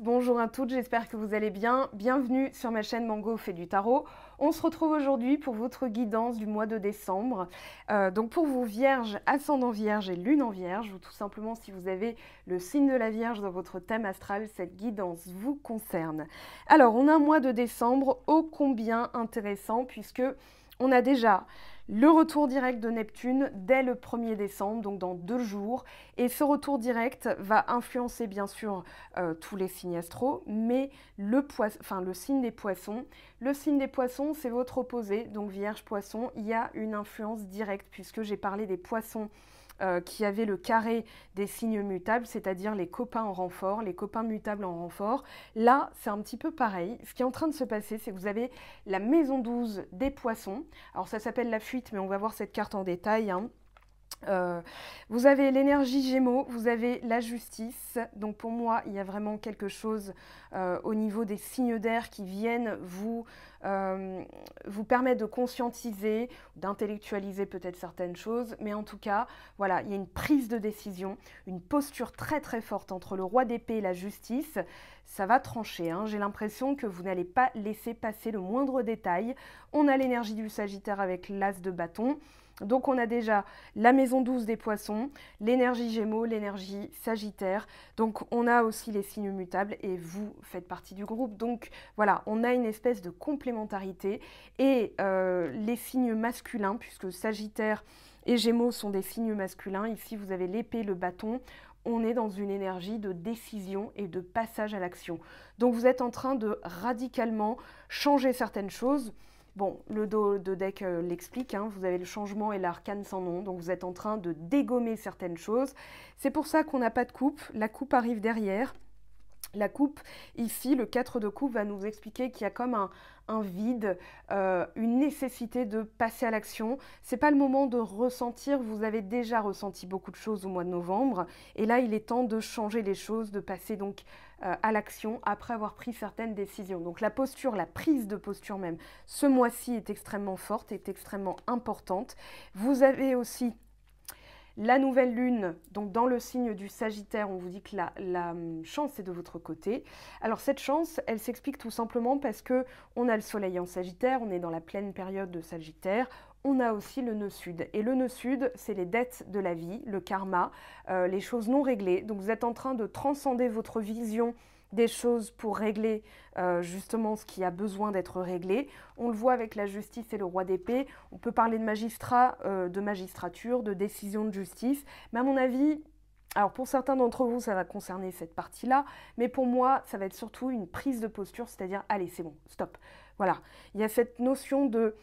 bonjour à toutes, j'espère que vous allez bien. Bienvenue sur ma chaîne Mango fait du tarot. On se retrouve aujourd'hui pour votre guidance du mois de décembre. Euh, donc pour vous vierges, ascendant vierge et lune en vierge, ou tout simplement si vous avez le signe de la vierge dans votre thème astral, cette guidance vous concerne. Alors on a un mois de décembre ô combien intéressant puisque on a déjà le retour direct de Neptune dès le 1er décembre, donc dans deux jours. Et ce retour direct va influencer bien sûr euh, tous les signes astro, mais le, enfin, le signe des poissons. Le signe des poissons, c'est votre opposé, donc Vierge-Poisson. Il y a une influence directe puisque j'ai parlé des poissons euh, qui avait le carré des signes mutables, c'est-à-dire les copains en renfort, les copains mutables en renfort. Là, c'est un petit peu pareil. Ce qui est en train de se passer, c'est que vous avez la maison 12 des poissons. Alors ça s'appelle la fuite, mais on va voir cette carte en détail. Hein. Euh, vous avez l'énergie Gémeaux, vous avez la justice. Donc pour moi, il y a vraiment quelque chose euh, au niveau des signes d'air qui viennent vous euh, vous permet de conscientiser, d'intellectualiser peut-être certaines choses, mais en tout cas, voilà, il y a une prise de décision, une posture très très forte entre le roi d'épée et la justice. Ça va trancher, hein. j'ai l'impression que vous n'allez pas laisser passer le moindre détail. On a l'énergie du Sagittaire avec l'as de bâton. Donc on a déjà la maison douce des poissons, l'énergie gémeaux, l'énergie sagittaire. Donc on a aussi les signes mutables et vous faites partie du groupe. Donc voilà, on a une espèce de complémentarité et euh, les signes masculins, puisque Sagittaire et Gémeaux sont des signes masculins, ici vous avez l'épée, le bâton, on est dans une énergie de décision et de passage à l'action. Donc vous êtes en train de radicalement changer certaines choses. Bon, le dos de deck euh, l'explique, hein. vous avez le changement et l'arcane sans nom, donc vous êtes en train de dégommer certaines choses. C'est pour ça qu'on n'a pas de coupe, la coupe arrive derrière. La coupe, ici, le 4 de coupe va nous expliquer qu'il y a comme un, vide, euh, une nécessité de passer à l'action. C'est pas le moment de ressentir, vous avez déjà ressenti beaucoup de choses au mois de novembre, et là il est temps de changer les choses, de passer donc euh, à l'action après avoir pris certaines décisions. Donc la posture, la prise de posture même, ce mois-ci est extrêmement forte, est extrêmement importante. Vous avez aussi la nouvelle lune, donc dans le signe du Sagittaire, on vous dit que la, hum, chance est de votre côté. Alors cette chance, elle s'explique tout simplement parce que on a le soleil en Sagittaire, on est dans la pleine période de Sagittaire, on a aussi le nœud sud. Et le nœud sud, c'est les dettes de la vie, le karma, euh, les choses non réglées. Donc vous êtes en train de transcender votre vision des choses pour régler euh, justement ce qui a besoin d'être réglé. On le voit avec la justice et le roi d'épée. On peut parler de magistrat, euh, de magistrature, de décision de justice. Mais à mon avis, alors pour certains d'entre vous, ça va concerner cette partie-là, mais pour moi, ça va être surtout une prise de posture, c'est-à-dire, allez, c'est bon, stop. Voilà, il y a cette notion de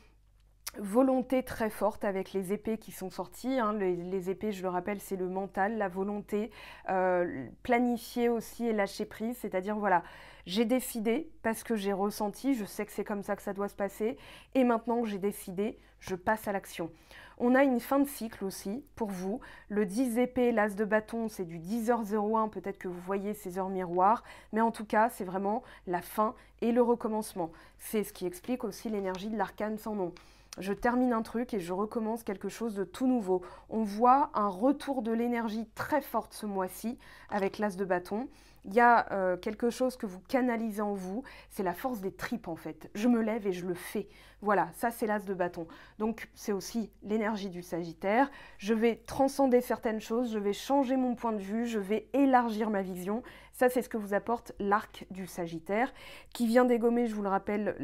volonté très forte avec les épées qui sont sorties. Hein. Les, épées, je le rappelle, c'est le mental, la volonté, euh, planifier aussi et lâcher prise, c'est-à-dire voilà, j'ai décidé parce que j'ai ressenti, je sais que c'est comme ça que ça doit se passer, et maintenant que j'ai décidé, je passe à l'action. On a une fin de cycle aussi pour vous. Le 10 épées, l'as de bâton, c'est du 10h01, peut-être que vous voyez ces heures miroirs, mais en tout cas, c'est vraiment la fin et le recommencement. C'est ce qui explique aussi l'énergie de l'arcane sans nom je termine un truc et je recommence quelque chose de tout nouveau. On voit un retour de l'énergie très forte ce mois-ci avec l'as de bâton. Il y a euh, quelque chose que vous canalisez en vous, c'est la force des tripes en fait. Je me lève et je le fais. Voilà, ça c'est l'as de bâton. Donc c'est aussi l'énergie du Sagittaire. Je vais transcender certaines choses, je vais changer mon point de vue, je vais élargir ma vision ça, c'est ce que vous apporte l'arc du Sagittaire, qui vient dégommer, je vous le rappelle,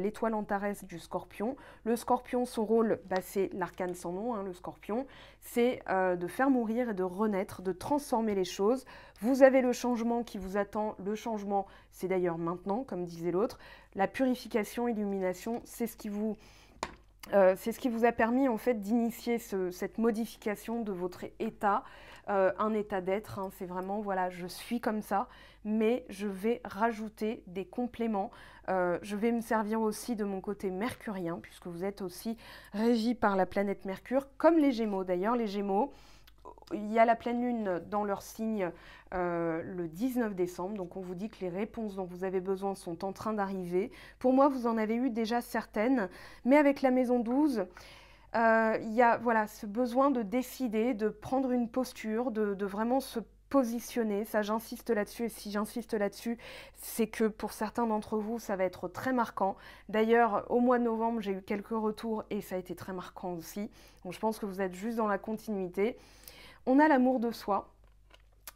l'étoile Antares du Scorpion. Le Scorpion, son rôle, bah, c'est l'arcane sans nom, hein, le Scorpion, c'est euh, de faire mourir et de renaître, de transformer les choses. Vous avez le changement qui vous attend, le changement, c'est d'ailleurs maintenant, comme disait l'autre. La purification, illumination, c'est ce qui vous... Euh, c'est ce qui vous a permis en fait d'initier cette modification de votre état, euh, un état d'être. Hein. c'est vraiment, voilà, je suis comme ça, mais je vais rajouter des compléments. Euh, je vais me servir aussi de mon côté mercurien, puisque vous êtes aussi régi par la planète Mercure, comme les Gémeaux d'ailleurs. Les Gémeaux, il y a la pleine lune dans leur signe euh, le 19 décembre, donc on vous dit que les réponses dont vous avez besoin sont en train d'arriver. Pour moi, vous en avez eu déjà certaines, mais avec la maison 12, euh, il y a voilà, ce besoin de décider, de prendre une posture, de, vraiment se positionner. Ça, j'insiste là-dessus. Et si j'insiste là-dessus, c'est que pour certains d'entre vous, ça va être très marquant. D'ailleurs, au mois de novembre, j'ai eu quelques retours et ça a été très marquant aussi. Donc, je pense que vous êtes juste dans la continuité. On a l'amour de soi.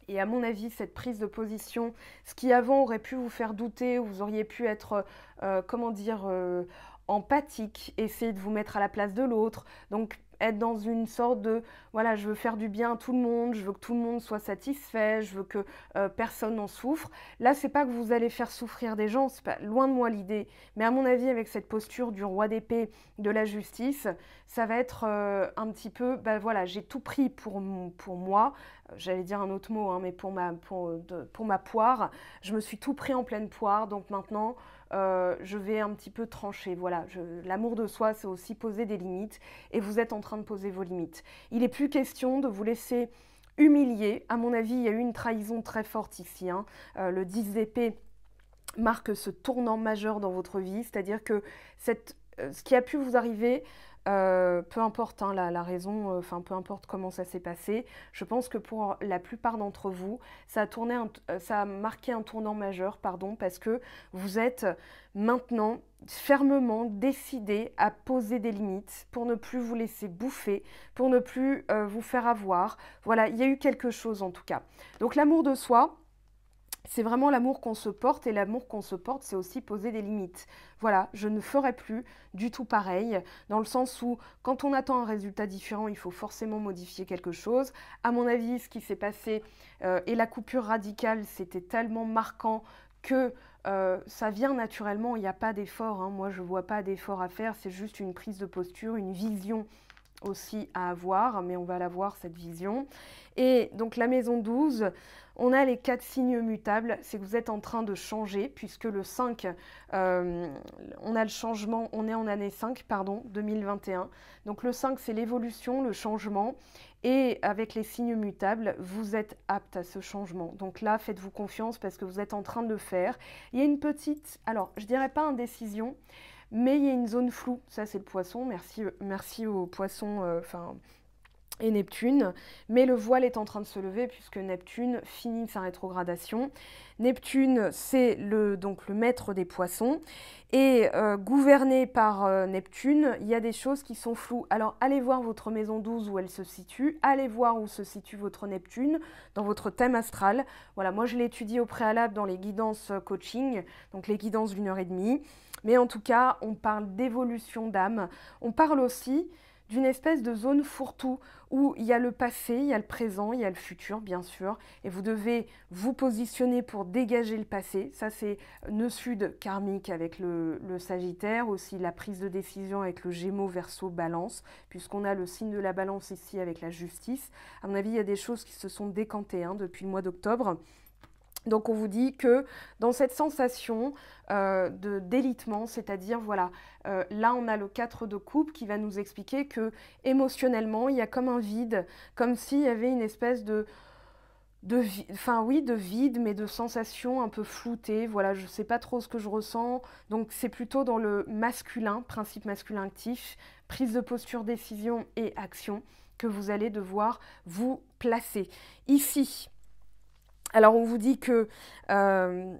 Et à mon avis, cette prise de position, ce qui avant aurait pu vous faire douter, vous auriez pu être, euh, comment dire, euh, empathique, essayer de vous mettre à la place de l'autre. Donc être dans une sorte de voilà, je veux faire du bien à tout le monde, je veux que tout le monde soit satisfait, je veux que euh, personne n'en souffre. Là, c'est pas que vous allez faire souffrir des gens, c'est pas loin de moi l'idée. Mais à mon avis, avec cette posture du roi d'épée de la justice, ça va être euh, un petit peu, ben voilà, j'ai tout pris pour, moi, j'allais dire un autre mot, hein, mais pour ma poire, je me suis tout pris en pleine poire, donc maintenant euh, je vais un petit peu trancher. Voilà, l'amour de soi, c'est aussi poser des limites et vous êtes en train de poser vos limites. Il n'est plus question de vous laisser humilier. À mon avis, il y a eu une trahison très forte ici. Hein. Euh, le 10 d'épée marque ce tournant majeur dans votre vie, c'est-à-dire que euh, ce qui a pu vous arriver euh, peu importe hein, la, raison, euh, enfin peu importe comment ça s'est passé, je pense que pour la plupart d'entre vous, ça a, tourné euh, ça a marqué un tournant majeur, pardon, parce que vous êtes maintenant fermement décidé à poser des limites pour ne plus vous laisser bouffer, pour ne plus vous faire avoir. Voilà, il y a eu quelque chose en tout cas. Donc l'amour de soi, c'est vraiment l'amour qu'on se porte et l'amour qu'on se porte, c'est aussi poser des limites. Voilà, je ne ferai plus du tout pareil, dans le sens où quand on attend un résultat différent, il faut forcément modifier quelque chose. À mon avis, ce qui s'est passé euh, et la coupure radicale, c'était tellement marquant que euh, ça vient naturellement, il n'y a pas d'effort. Hein. Moi, je ne vois pas d'effort à faire, c'est juste une prise de posture, une vision aussi à avoir, mais on va la voir cette vision. Et donc la maison 12, on a les quatre signes mutables, c'est que vous êtes en train de changer, puisque le 5, euh, on a le changement, on est en année 5, pardon, 2021. Donc le 5, c'est l'évolution, le changement, et avec les signes mutables, vous êtes apte à ce changement. Donc là, faites-vous confiance parce que vous êtes en train de le faire. Il y a une petite, alors je dirais pas indécision, mais il y a une zone floue, ça c'est le poisson, merci, euh, merci aux poissons, euh, enfin et Neptune, mais le voile est en train de se lever puisque Neptune finit sa rétrogradation. Neptune, c'est le, donc le maître des poissons, et euh, gouverné par euh, Neptune, il y a des choses qui sont floues. Alors allez voir votre maison 12 où elle se situe, allez voir où se situe votre Neptune dans votre thème astral. Voilà, moi je l'étudie au préalable dans les guidances euh, coaching, donc les guidances d'une heure et demie, mais en tout cas, on parle d'évolution d'âme, on parle aussi d'une espèce de zone fourre-tout où il y a le passé, il y a le présent, il y a le futur, bien sûr, et vous devez vous positionner pour dégager le passé. Ça, c'est le sud karmique avec le, Sagittaire, aussi la prise de décision avec le Gémeaux, verso Balance, puisqu'on a le signe de la Balance ici avec la justice. À mon avis, il y a des choses qui se sont décantées hein, depuis le mois d'octobre. Donc on vous dit que dans cette sensation euh, de délitement, c'est-à-dire voilà, euh, là on a le 4 de coupe qui va nous expliquer que émotionnellement il y a comme un vide, comme s'il y avait une espèce de enfin oui de vide mais de sensation un peu floutée voilà je ne sais pas trop ce que je ressens donc c'est plutôt dans le masculin principe masculin actif prise de posture décision et action que vous allez devoir vous placer ici alors on vous dit que euh,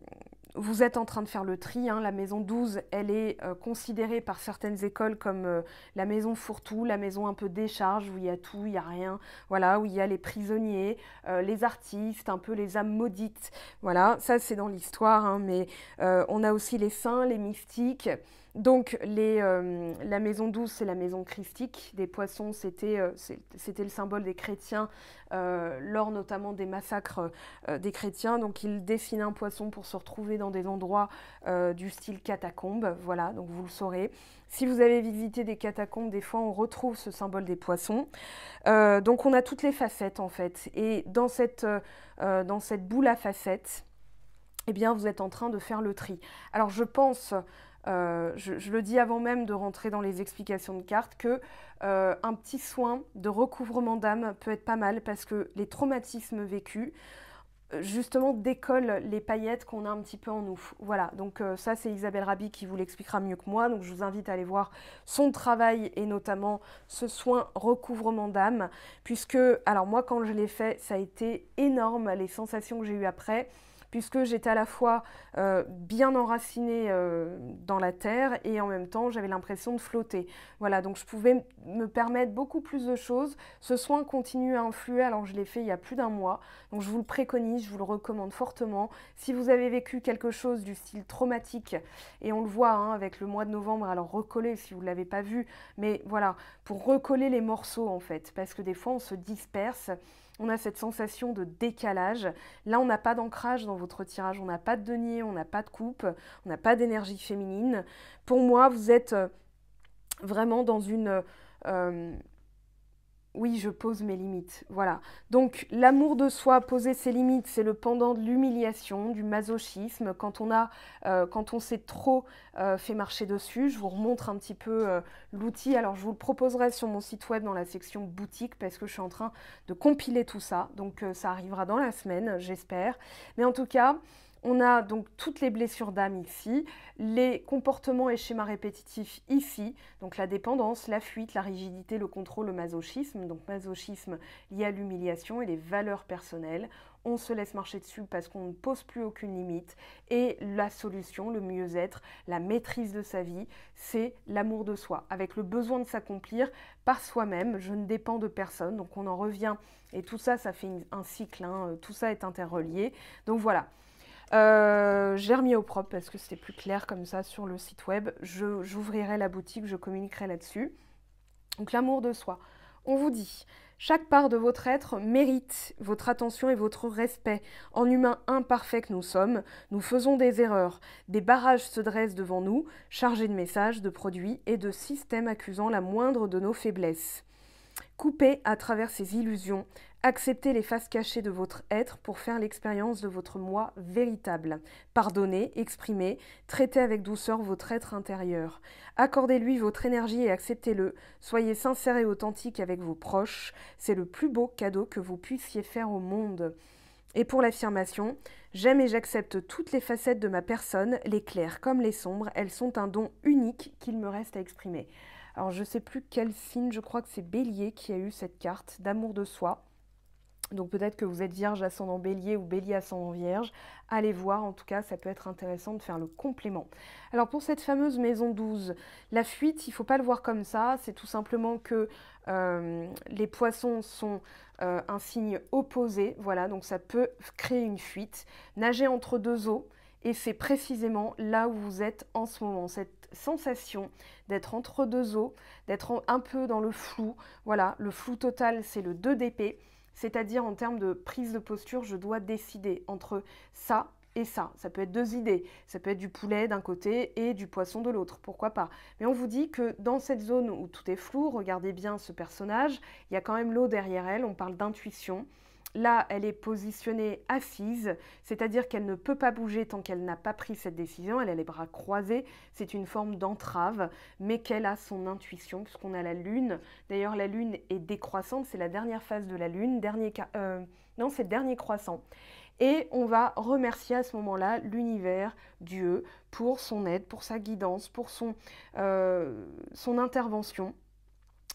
vous êtes en train de faire le tri. Hein. La maison 12, elle est euh, considérée par certaines écoles comme euh, la maison fourre-tout, la maison un peu décharge, où il y a tout, il n'y a rien. Voilà, où il y a les prisonniers, les artistes, un peu les âmes maudites. Voilà, ça c'est dans l'histoire, hein, mais on a aussi les saints, les mystiques. Donc euh, la maison douce, c'est la maison christique des poissons, c'était euh, le symbole des chrétiens euh, lors notamment des massacres des chrétiens. Donc il dessine un poisson pour se retrouver dans des endroits du style catacombes Voilà, donc vous le saurez. Si vous avez visité des catacombes, des fois on retrouve ce symbole des poissons. donc on a toutes les facettes en fait. Et dans cette, dans cette boule à facettes, eh bien vous êtes en train de faire le tri. Alors je pense euh, je, le dis avant même de rentrer dans les explications de cartes, que euh, un petit soin de recouvrement d'âme peut être pas mal parce que les traumatismes vécus, euh, justement, décollent les paillettes qu'on a un petit peu en nous. Voilà, donc ça c'est Isabelle Rabi qui vous l'expliquera mieux que moi, donc je vous invite à aller voir son travail et notamment ce soin recouvrement d'âme, puisque, alors moi quand je l'ai fait, ça a été énorme les sensations que j'ai eues après puisque j'étais à la fois euh, bien enracinée euh, dans la terre et en même temps j'avais l'impression de flotter. Voilà, donc je pouvais me permettre beaucoup plus de choses. Ce soin continue à influer, alors je l'ai fait il y a plus d'un mois, donc je vous le préconise, je vous le recommande fortement. Si vous avez vécu quelque chose du style traumatique, et on le voit hein, avec le mois de novembre, alors recoller si vous ne l'avez pas vu, mais voilà, pour recoller les morceaux en fait, parce que des fois on se disperse on a cette sensation de décalage. Là, on n'a pas d'ancrage dans votre tirage, on n'a pas de denier, on n'a pas de coupe, on n'a pas d'énergie féminine. Pour moi, vous êtes euh, vraiment dans une... Euh, oui, je pose mes limites. Voilà. Donc l'amour de soi, poser ses limites, c'est le pendant de l'humiliation, du masochisme. Quand on a, euh, quand s'est trop euh, fait marcher dessus, je vous remontre un petit peu euh, l'outil. Alors je vous le proposerai sur mon site web dans la section boutique parce que je suis en train de compiler tout ça. Donc ça arrivera dans la semaine, j'espère. Mais en tout cas, on a donc toutes les blessures d'âme ici, les comportements et schémas répétitifs ici, donc la dépendance, la fuite, la rigidité, le contrôle, le masochisme, donc masochisme lié à l'humiliation et les valeurs personnelles. On se laisse marcher dessus parce qu'on ne pose plus aucune limite. Et la solution, le mieux-être, la maîtrise de sa vie, c'est l'amour de soi, avec le besoin de s'accomplir par soi-même. Je ne dépends de personne, donc on en revient. Et tout ça, ça fait un cycle, hein. tout ça est interrelié. Donc voilà. Euh, j'ai remis au propre parce que c'était plus clair comme ça sur le site web. J'ouvrirai la boutique, je communiquerai là-dessus. Donc l'amour de soi. On vous dit, chaque part de votre être mérite votre attention et votre respect. En humains imparfaits que nous sommes, nous faisons des erreurs. Des barrages se dressent devant nous, chargés de messages, de produits et de systèmes accusant la moindre de nos faiblesses. Coupez à travers ces illusions Acceptez les faces cachées de votre être pour faire l'expérience de votre moi véritable. Pardonnez, exprimez, traitez avec douceur votre être intérieur. Accordez-lui votre énergie et acceptez-le. Soyez sincère et authentique avec vos proches. C'est le plus beau cadeau que vous puissiez faire au monde. Et pour l'affirmation, j'aime et j'accepte toutes les facettes de ma personne, les claires comme les sombres, elles sont un don unique qu'il me reste à exprimer. Alors je ne sais plus quel signe, je crois que c'est Bélier qui a eu cette carte d'amour de soi. Donc peut-être que vous êtes vierge ascendant bélier ou bélier ascendant vierge. Allez voir, en tout cas, ça peut être intéressant de faire le complément. Alors pour cette fameuse maison 12, la fuite, il ne faut pas le voir comme ça. C'est tout simplement que euh, les poissons sont euh, un signe opposé. Voilà, donc ça peut créer une fuite. Nager entre deux eaux. Et c'est précisément là où vous êtes en ce moment, cette sensation d'être entre deux eaux, d'être un peu dans le flou. Voilà, le flou total, c'est le 2 d'épée. C'est-à-dire en termes de prise de posture, je dois décider entre ça et ça. Ça peut être deux idées. Ça peut être du poulet d'un côté et du poisson de l'autre. Pourquoi pas Mais on vous dit que dans cette zone où tout est flou, regardez bien ce personnage, il y a quand même l'eau derrière elle. On parle d'intuition. Là, elle est positionnée assise, c'est-à-dire qu'elle ne peut pas bouger tant qu'elle n'a pas pris cette décision. Elle a les bras croisés, c'est une forme d'entrave, mais qu'elle a son intuition, puisqu'on a la Lune. D'ailleurs, la Lune est décroissante, c'est la dernière phase de la Lune, dernier, euh, non, c'est dernier croissant. Et on va remercier à ce moment-là l'univers, Dieu, pour son aide, pour sa guidance, pour son, euh, son intervention.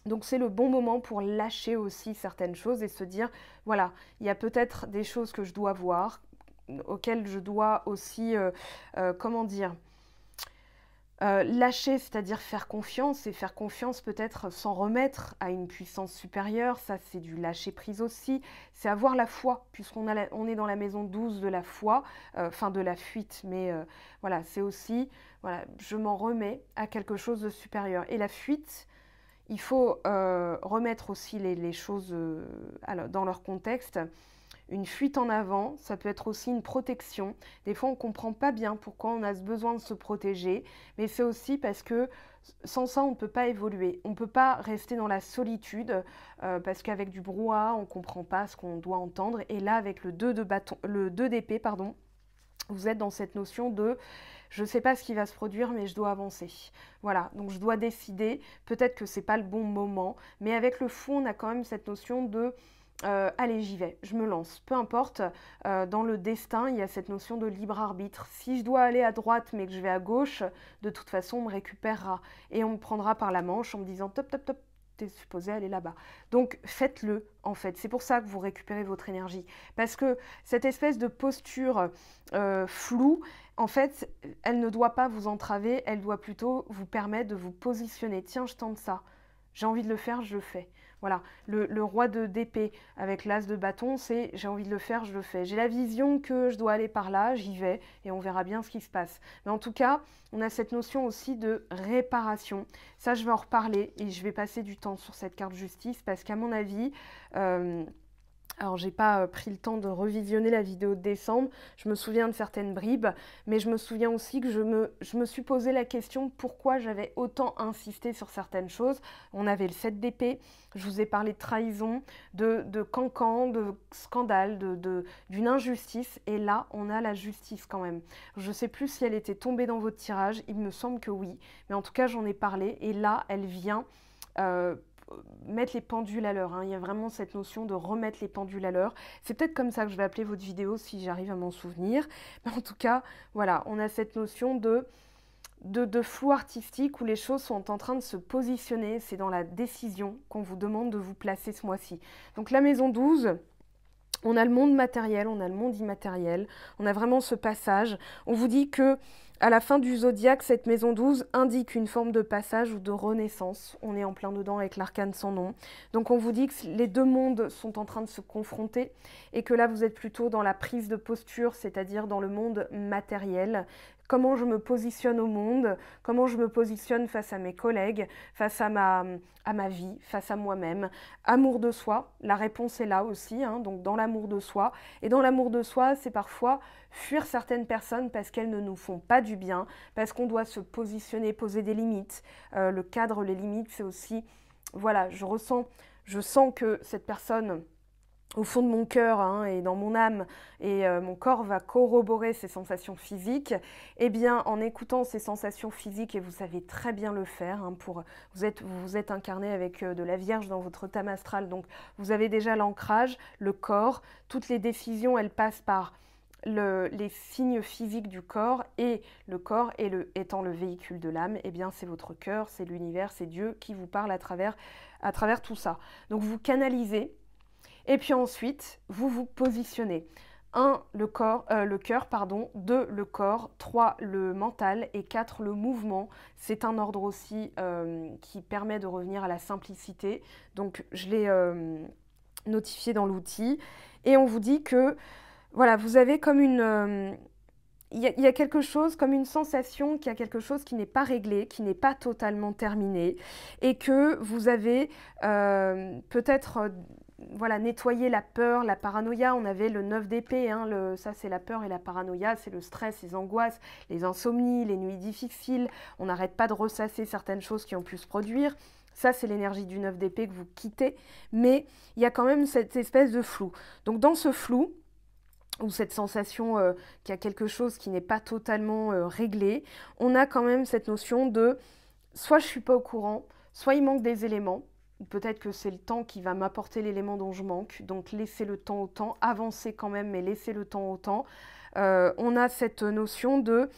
Donc c'est le bon moment pour lâcher aussi certaines choses et se dire, voilà, il y a peut-être des choses que je dois voir, auxquelles je dois aussi, euh, euh, comment dire, euh, lâcher, c'est-à-dire faire confiance, et faire confiance peut-être sans remettre à une puissance supérieure, ça c'est du lâcher prise aussi, c'est avoir la foi, puisqu'on a on est dans la maison 12 de la foi, enfin de la fuite, mais voilà, c'est aussi, voilà, je m'en remets à quelque chose de supérieur. Et la fuite, il faut euh, remettre aussi les, choses euh, dans leur contexte. Une fuite en avant, ça peut être aussi une protection. Des fois, on ne comprend pas bien pourquoi on a ce besoin de se protéger, mais c'est aussi parce que sans ça, on ne peut pas évoluer. On ne peut pas rester dans la solitude euh, parce qu'avec du brouhaha, on ne comprend pas ce qu'on doit entendre. Et là, avec le 2 d'épée, pardon, vous êtes dans cette notion de je ne sais pas ce qui va se produire, mais je dois avancer. Voilà, donc je dois décider. Peut-être que ce n'est pas le bon moment, mais avec le fond, on a quand même cette notion de euh, allez, j'y vais, je me lance. Peu importe, euh, dans le destin, il y a cette notion de libre arbitre. Si je dois aller à droite mais que je vais à gauche, de toute façon, on me récupérera. Et on me prendra par la manche en me disant top, top, top, supposé aller là-bas. Donc faites-le en fait. C'est pour ça que vous récupérez votre énergie. Parce que cette espèce de posture euh, floue, en fait, elle ne doit pas vous entraver, elle doit plutôt vous permettre de vous positionner. Tiens, je tente ça. J'ai envie de le faire, je le fais. Voilà, le, roi de d'épée avec l'as de bâton, c'est j'ai envie de le faire, je le fais. J'ai la vision que je dois aller par là, j'y vais et on verra bien ce qui se passe. Mais en tout cas, on a cette notion aussi de réparation. Ça, je vais en reparler et je vais passer du temps sur cette carte justice parce qu'à mon avis, euh, alors j'ai pas euh, pris le temps de revisionner la vidéo de décembre, je me souviens de certaines bribes, mais je me souviens aussi que je me, je me suis posé la question pourquoi j'avais autant insisté sur certaines choses. On avait le fait d'épée, je vous ai parlé de trahison, de, de cancan, de scandale, d'une de, injustice, et là on a la justice quand même. Je sais plus si elle était tombée dans votre tirage, il me semble que oui, mais en tout cas j'en ai parlé, et là elle vient. Euh, mettre les pendules à l'heure. Hein. Il y a vraiment cette notion de remettre les pendules à l'heure. C'est peut-être comme ça que je vais appeler votre vidéo si j'arrive à m'en souvenir. Mais en tout cas, voilà, on a cette notion de, de, de flou artistique où les choses sont en train de se positionner. C'est dans la décision qu'on vous demande de vous placer ce mois-ci. Donc la maison 12, on a le monde matériel, on a le monde immatériel, on a vraiment ce passage. On vous dit que à la fin du zodiaque, cette maison 12 indique une forme de passage ou de renaissance. On est en plein dedans avec l'arcane sans nom. Donc on vous dit que les deux mondes sont en train de se confronter et que là vous êtes plutôt dans la prise de posture, c'est-à-dire dans le monde matériel, comment je me positionne au monde, comment je me positionne face à mes collègues, face à ma, à ma vie, face à moi-même. Amour de soi, la réponse est là aussi, hein, donc dans l'amour de soi. Et dans l'amour de soi, c'est parfois fuir certaines personnes parce qu'elles ne nous font pas du bien, parce qu'on doit se positionner, poser des limites. Euh, le cadre, les limites, c'est aussi, voilà, je ressens, je sens que cette personne au fond de mon cœur hein, et dans mon âme, et euh, mon corps va corroborer ces sensations physiques, et eh bien, en écoutant ces sensations physiques, et vous savez très bien le faire, hein, pour, vous êtes, vous êtes incarné avec euh, de la Vierge dans votre thème astral, donc vous avez déjà l'ancrage, le corps, toutes les décisions, elles passent par les signes physiques du corps, et le corps le, étant le véhicule de l'âme, et eh bien, c'est votre cœur, c'est l'univers, c'est Dieu qui vous parle à travers, à travers tout ça. Donc, vous canalisez et puis ensuite, vous vous positionnez. 1. Le, corps, euh, le cœur, pardon. 2. Le corps. 3. Le mental. Et 4. Le mouvement. C'est un ordre aussi euh, qui permet de revenir à la simplicité. Donc, je l'ai euh, notifié dans l'outil. Et on vous dit que, voilà, vous avez comme une... Il y, a quelque chose, comme une sensation qu'il y a quelque chose qui n'est pas réglé, qui n'est pas totalement terminé, et que vous avez peut-être voilà, nettoyer la peur, la paranoïa. On avait le 9 d'épée, hein, le, ça c'est la peur et la paranoïa, c'est le stress, les angoisses, les insomnies, les nuits difficiles. On n'arrête pas de ressasser certaines choses qui ont pu se produire. Ça, c'est l'énergie du 9 d'épée que vous quittez, mais il y a quand même cette espèce de flou. Donc dans ce flou, ou cette sensation euh, qu'il y a quelque chose qui n'est pas totalement euh, réglé, on a quand même cette notion de soit je suis pas au courant, soit il manque des éléments, peut-être que c'est le temps qui va m'apporter l'élément dont je manque. Donc laissez le temps au temps, avancez quand même, mais laissez le temps au temps. Euh, on a cette notion de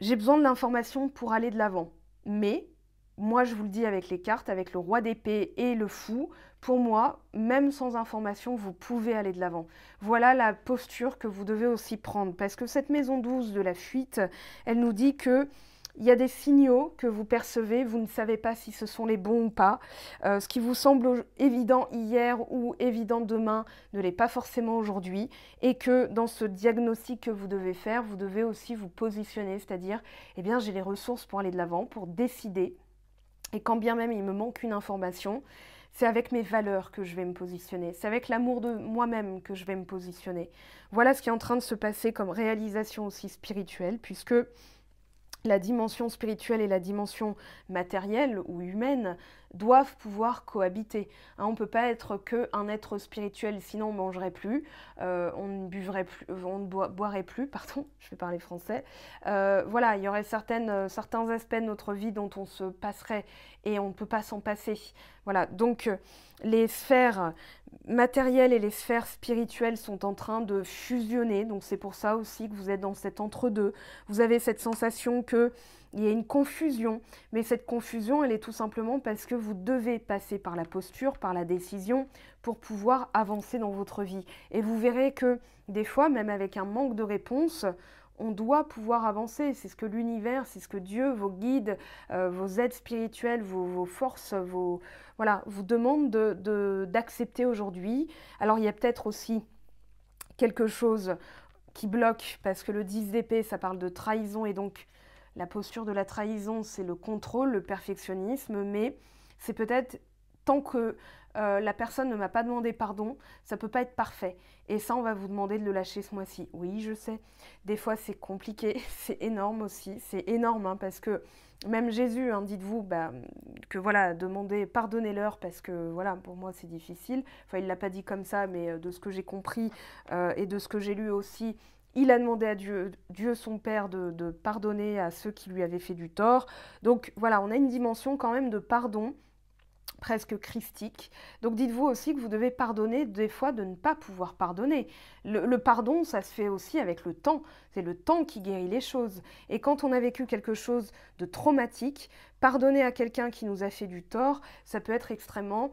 j'ai besoin de l'information pour aller de l'avant. Mais moi, je vous le dis avec les cartes, avec le roi d'épée et le fou, pour moi, même sans information, vous pouvez aller de l'avant. Voilà la posture que vous devez aussi prendre, parce que cette maison douce de la fuite, elle nous dit que il y a des signaux que vous percevez, vous ne savez pas si ce sont les bons ou pas. Euh, ce qui vous semble évident hier ou évident demain ne l'est pas forcément aujourd'hui. Et que dans ce diagnostic que vous devez faire, vous devez aussi vous positionner, c'est-à-dire, eh bien, j'ai les ressources pour aller de l'avant, pour décider. Et quand bien même il me manque une information, c'est avec mes valeurs que je vais me positionner, c'est avec l'amour de moi-même que je vais me positionner. Voilà ce qui est en train de se passer comme réalisation aussi spirituelle, puisque la dimension spirituelle et la dimension matérielle ou humaine doivent pouvoir cohabiter. Hein, on ne peut pas être qu'un être spirituel, sinon on ne mangerait plus, euh, on ne buverait plus, euh, on boirait plus, pardon, je vais parler français. Euh, voilà, il y aurait certaines, certains aspects de notre vie dont on se passerait et on ne peut pas s'en passer. Voilà, donc les sphères matérielles et les sphères spirituelles sont en train de fusionner, donc c'est pour ça aussi que vous êtes dans cet entre-deux. Vous avez cette sensation que il y a une confusion. Mais cette confusion, elle est tout simplement parce que vous devez passer par la posture, par la décision, pour pouvoir avancer dans votre vie. Et vous verrez que des fois, même avec un manque de réponse, on doit pouvoir avancer. C'est ce que l'univers, c'est ce que Dieu, vos guides, euh, vos aides spirituelles, vos, forces, vos voilà, vous demandent d'accepter de, aujourd'hui. Alors il y a peut-être aussi quelque chose qui bloque parce que le 10 d'épée, ça parle de trahison et donc la posture de la trahison, c'est le contrôle, le perfectionnisme, mais c'est peut-être tant que euh, la personne ne m'a pas demandé pardon, ça ne peut pas être parfait. Et ça, on va vous demander de le lâcher ce mois-ci. Oui, je sais. Des fois, c'est compliqué, c'est énorme aussi, c'est énorme hein, parce que même Jésus, hein, dites-vous, bah, que voilà, demandez, pardonnez-leur parce que voilà, pour moi, c'est difficile. Enfin, il l'a pas dit comme ça, mais euh, de ce que j'ai compris euh, et de ce que j'ai lu aussi, il a demandé à Dieu, Dieu son Père, de, pardonner à ceux qui lui avaient fait du tort. Donc voilà, on a une dimension quand même de pardon presque christique. Donc dites-vous aussi que vous devez pardonner des fois de ne pas pouvoir pardonner. le pardon, ça se fait aussi avec le temps. C'est le temps qui guérit les choses. Et quand on a vécu quelque chose de traumatique, pardonner à quelqu'un qui nous a fait du tort, ça peut être extrêmement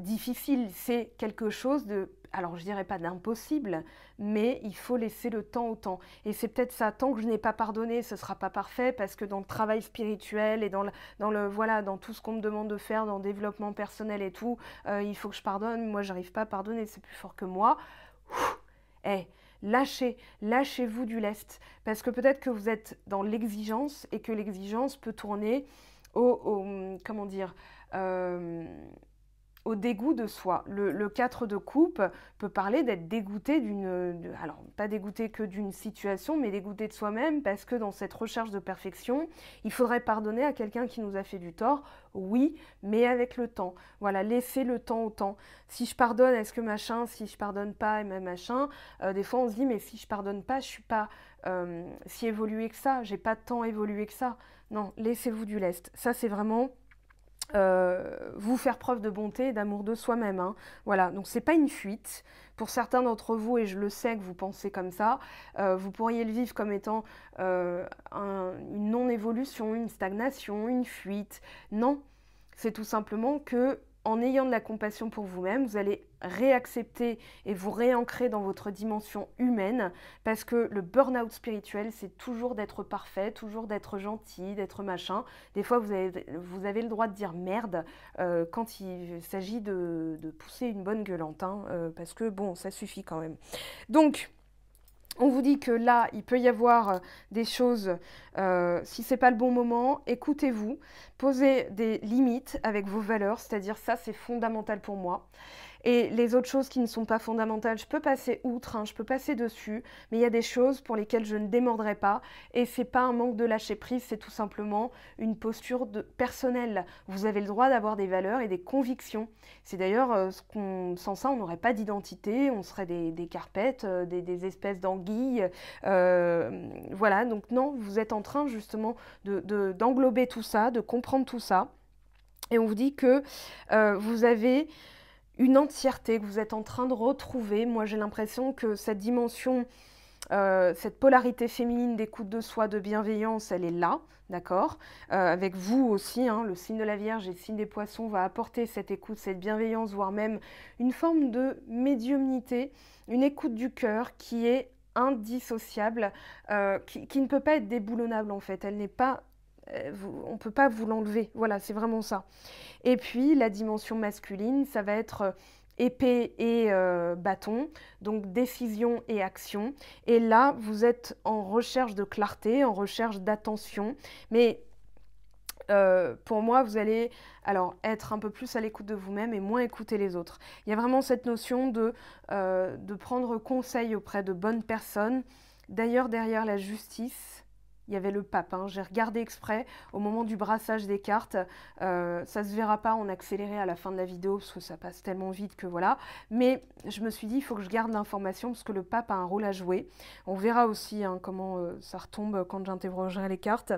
difficile, c'est quelque chose de, alors je dirais pas d'impossible, mais il faut laisser le temps au temps. Et c'est peut-être ça, tant que je n'ai pas pardonné, ce sera pas parfait, parce que dans le travail spirituel et dans le, dans le voilà, dans tout ce qu'on me demande de faire, dans le développement personnel et tout, euh, il faut que je pardonne. Moi, j'arrive pas à pardonner, c'est plus fort que moi. Eh, lâchez, lâchez-vous du lest, parce que peut-être que vous êtes dans l'exigence et que l'exigence peut tourner au, comment dire. Euh, au dégoût de soi. Le, 4 de coupe peut parler d'être dégoûté d'une... Alors, pas dégoûté que d'une situation, mais dégoûté de soi-même, parce que dans cette recherche de perfection, il faudrait pardonner à quelqu'un qui nous a fait du tort, oui, mais avec le temps. Voilà, laisser le temps au temps. Si je pardonne, est-ce que machin, si je pardonne pas, et même machin, euh, des fois on se dit, mais si je pardonne pas, je suis pas euh, si évolué que ça, j'ai pas temps évolué que ça. Non, laissez-vous du lest. Ça, c'est vraiment euh, vous faire preuve de bonté et d'amour de soi-même. Hein. Voilà, donc c'est pas une fuite. Pour certains d'entre vous, et je le sais que vous pensez comme ça, euh, vous pourriez le vivre comme étant euh, une non-évolution, une stagnation, une fuite. Non, c'est tout simplement que en ayant de la compassion pour vous-même, vous allez réaccepter et vous réancrer dans votre dimension humaine, parce que le burn-out spirituel, c'est toujours d'être parfait, toujours d'être gentil, d'être machin. Des fois, vous avez, vous avez le droit de dire merde euh, quand il s'agit de, pousser une bonne gueulante, euh, parce que bon, ça suffit quand même. Donc, on vous dit que là, il peut y avoir euh, des choses, si si c'est pas le bon moment, écoutez-vous, posez des limites avec vos valeurs, c'est-à-dire ça c'est fondamental pour moi. Et les autres choses qui ne sont pas fondamentales, je peux passer outre, hein, je peux passer dessus, mais il y a des choses pour lesquelles je ne démordrai pas. Et c'est pas un manque de lâcher prise, c'est tout simplement une posture de personnelle. Vous avez le droit d'avoir des valeurs et des convictions. C'est d'ailleurs euh, ce qu'on sans ça, on n'aurait pas d'identité, on serait des, carpettes, euh, des, espèces d'anguilles. Euh, voilà, donc non, vous êtes en train justement d'englober de, tout ça, de comprendre tout ça. Et on vous dit que vous avez une entièreté que vous êtes en train de retrouver. Moi, j'ai l'impression que cette dimension, euh, cette polarité féminine d'écoute de soi, de bienveillance, elle est là, d'accord euh, Avec vous aussi, hein, le signe de la Vierge et le signe des Poissons va apporter cette écoute, cette bienveillance, voire même une forme de médiumnité, une écoute du cœur qui est indissociable, euh, qui, qui, ne peut pas être déboulonnable en fait. Elle n'est pas euh, on ne peut pas vous l'enlever. Voilà, c'est vraiment ça. Et puis la dimension masculine, ça va être euh, épée et euh, bâton, donc décision et action. Et là, vous êtes en recherche de clarté, en recherche d'attention, mais pour moi, vous allez alors être un peu plus à l'écoute de vous-même et moins écouter les autres. Il y a vraiment cette notion de, de prendre conseil auprès de bonnes personnes, d'ailleurs derrière la justice, il y avait le pape. Hein. J'ai regardé exprès au moment du brassage des cartes. Ça euh, ça se verra pas, on accéléré à la fin de la vidéo parce que ça passe tellement vite que voilà. Mais je me suis dit, il faut que je garde l'information parce que le pape a un rôle à jouer. On verra aussi hein, comment euh, ça retombe quand j'interrogerai les cartes.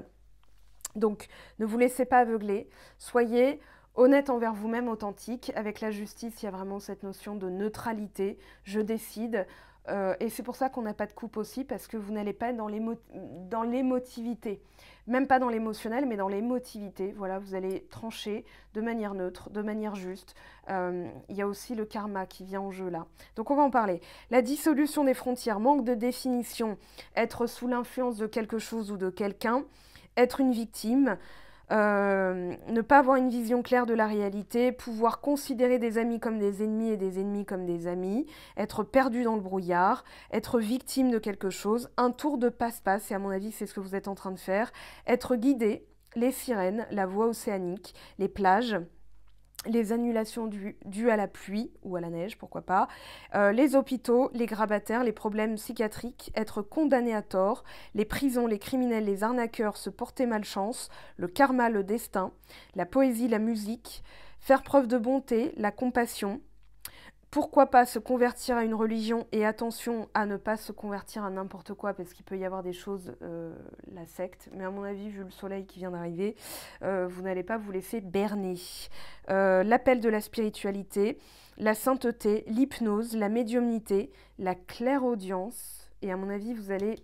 Donc, ne vous laissez pas aveugler. Soyez honnête envers vous-même, authentique. Avec la justice, il y a vraiment cette notion de neutralité. Je décide. Euh, et c'est pour ça qu'on n'a pas de coupe aussi, parce que vous n'allez pas dans l'émotivité, même pas dans l'émotionnel, mais dans l'émotivité. Voilà, vous allez trancher de manière neutre, de manière juste. Euh, il y a aussi le karma qui vient en jeu là. Donc on va en parler. La dissolution des frontières, manque de définition, être sous l'influence de quelque chose ou de quelqu'un, être une victime, euh, ne pas avoir une vision claire de la réalité, pouvoir considérer des amis comme des ennemis et des ennemis comme des amis, être perdu dans le brouillard, être victime de quelque chose, un tour de passe-passe, et à mon avis c'est ce que vous êtes en train de faire, être guidé, les sirènes, la voie océanique, les plages, les annulations dues, à la pluie ou à la neige, pourquoi pas, euh, les hôpitaux, les grabataires, les problèmes psychiatriques, être condamné à tort, les prisons, les criminels, les arnaqueurs, se porter malchance, le karma, le destin, la poésie, la musique, faire preuve de bonté, la compassion, pourquoi pas se convertir à une religion et attention à ne pas se convertir à n'importe quoi parce qu'il peut y avoir des choses, euh, la secte, mais à mon avis, vu le soleil qui vient d'arriver, euh, vous n'allez pas vous laisser berner. Euh, l'appel de la spiritualité, la sainteté, l'hypnose, la médiumnité, la clairaudience, et à mon avis, vous allez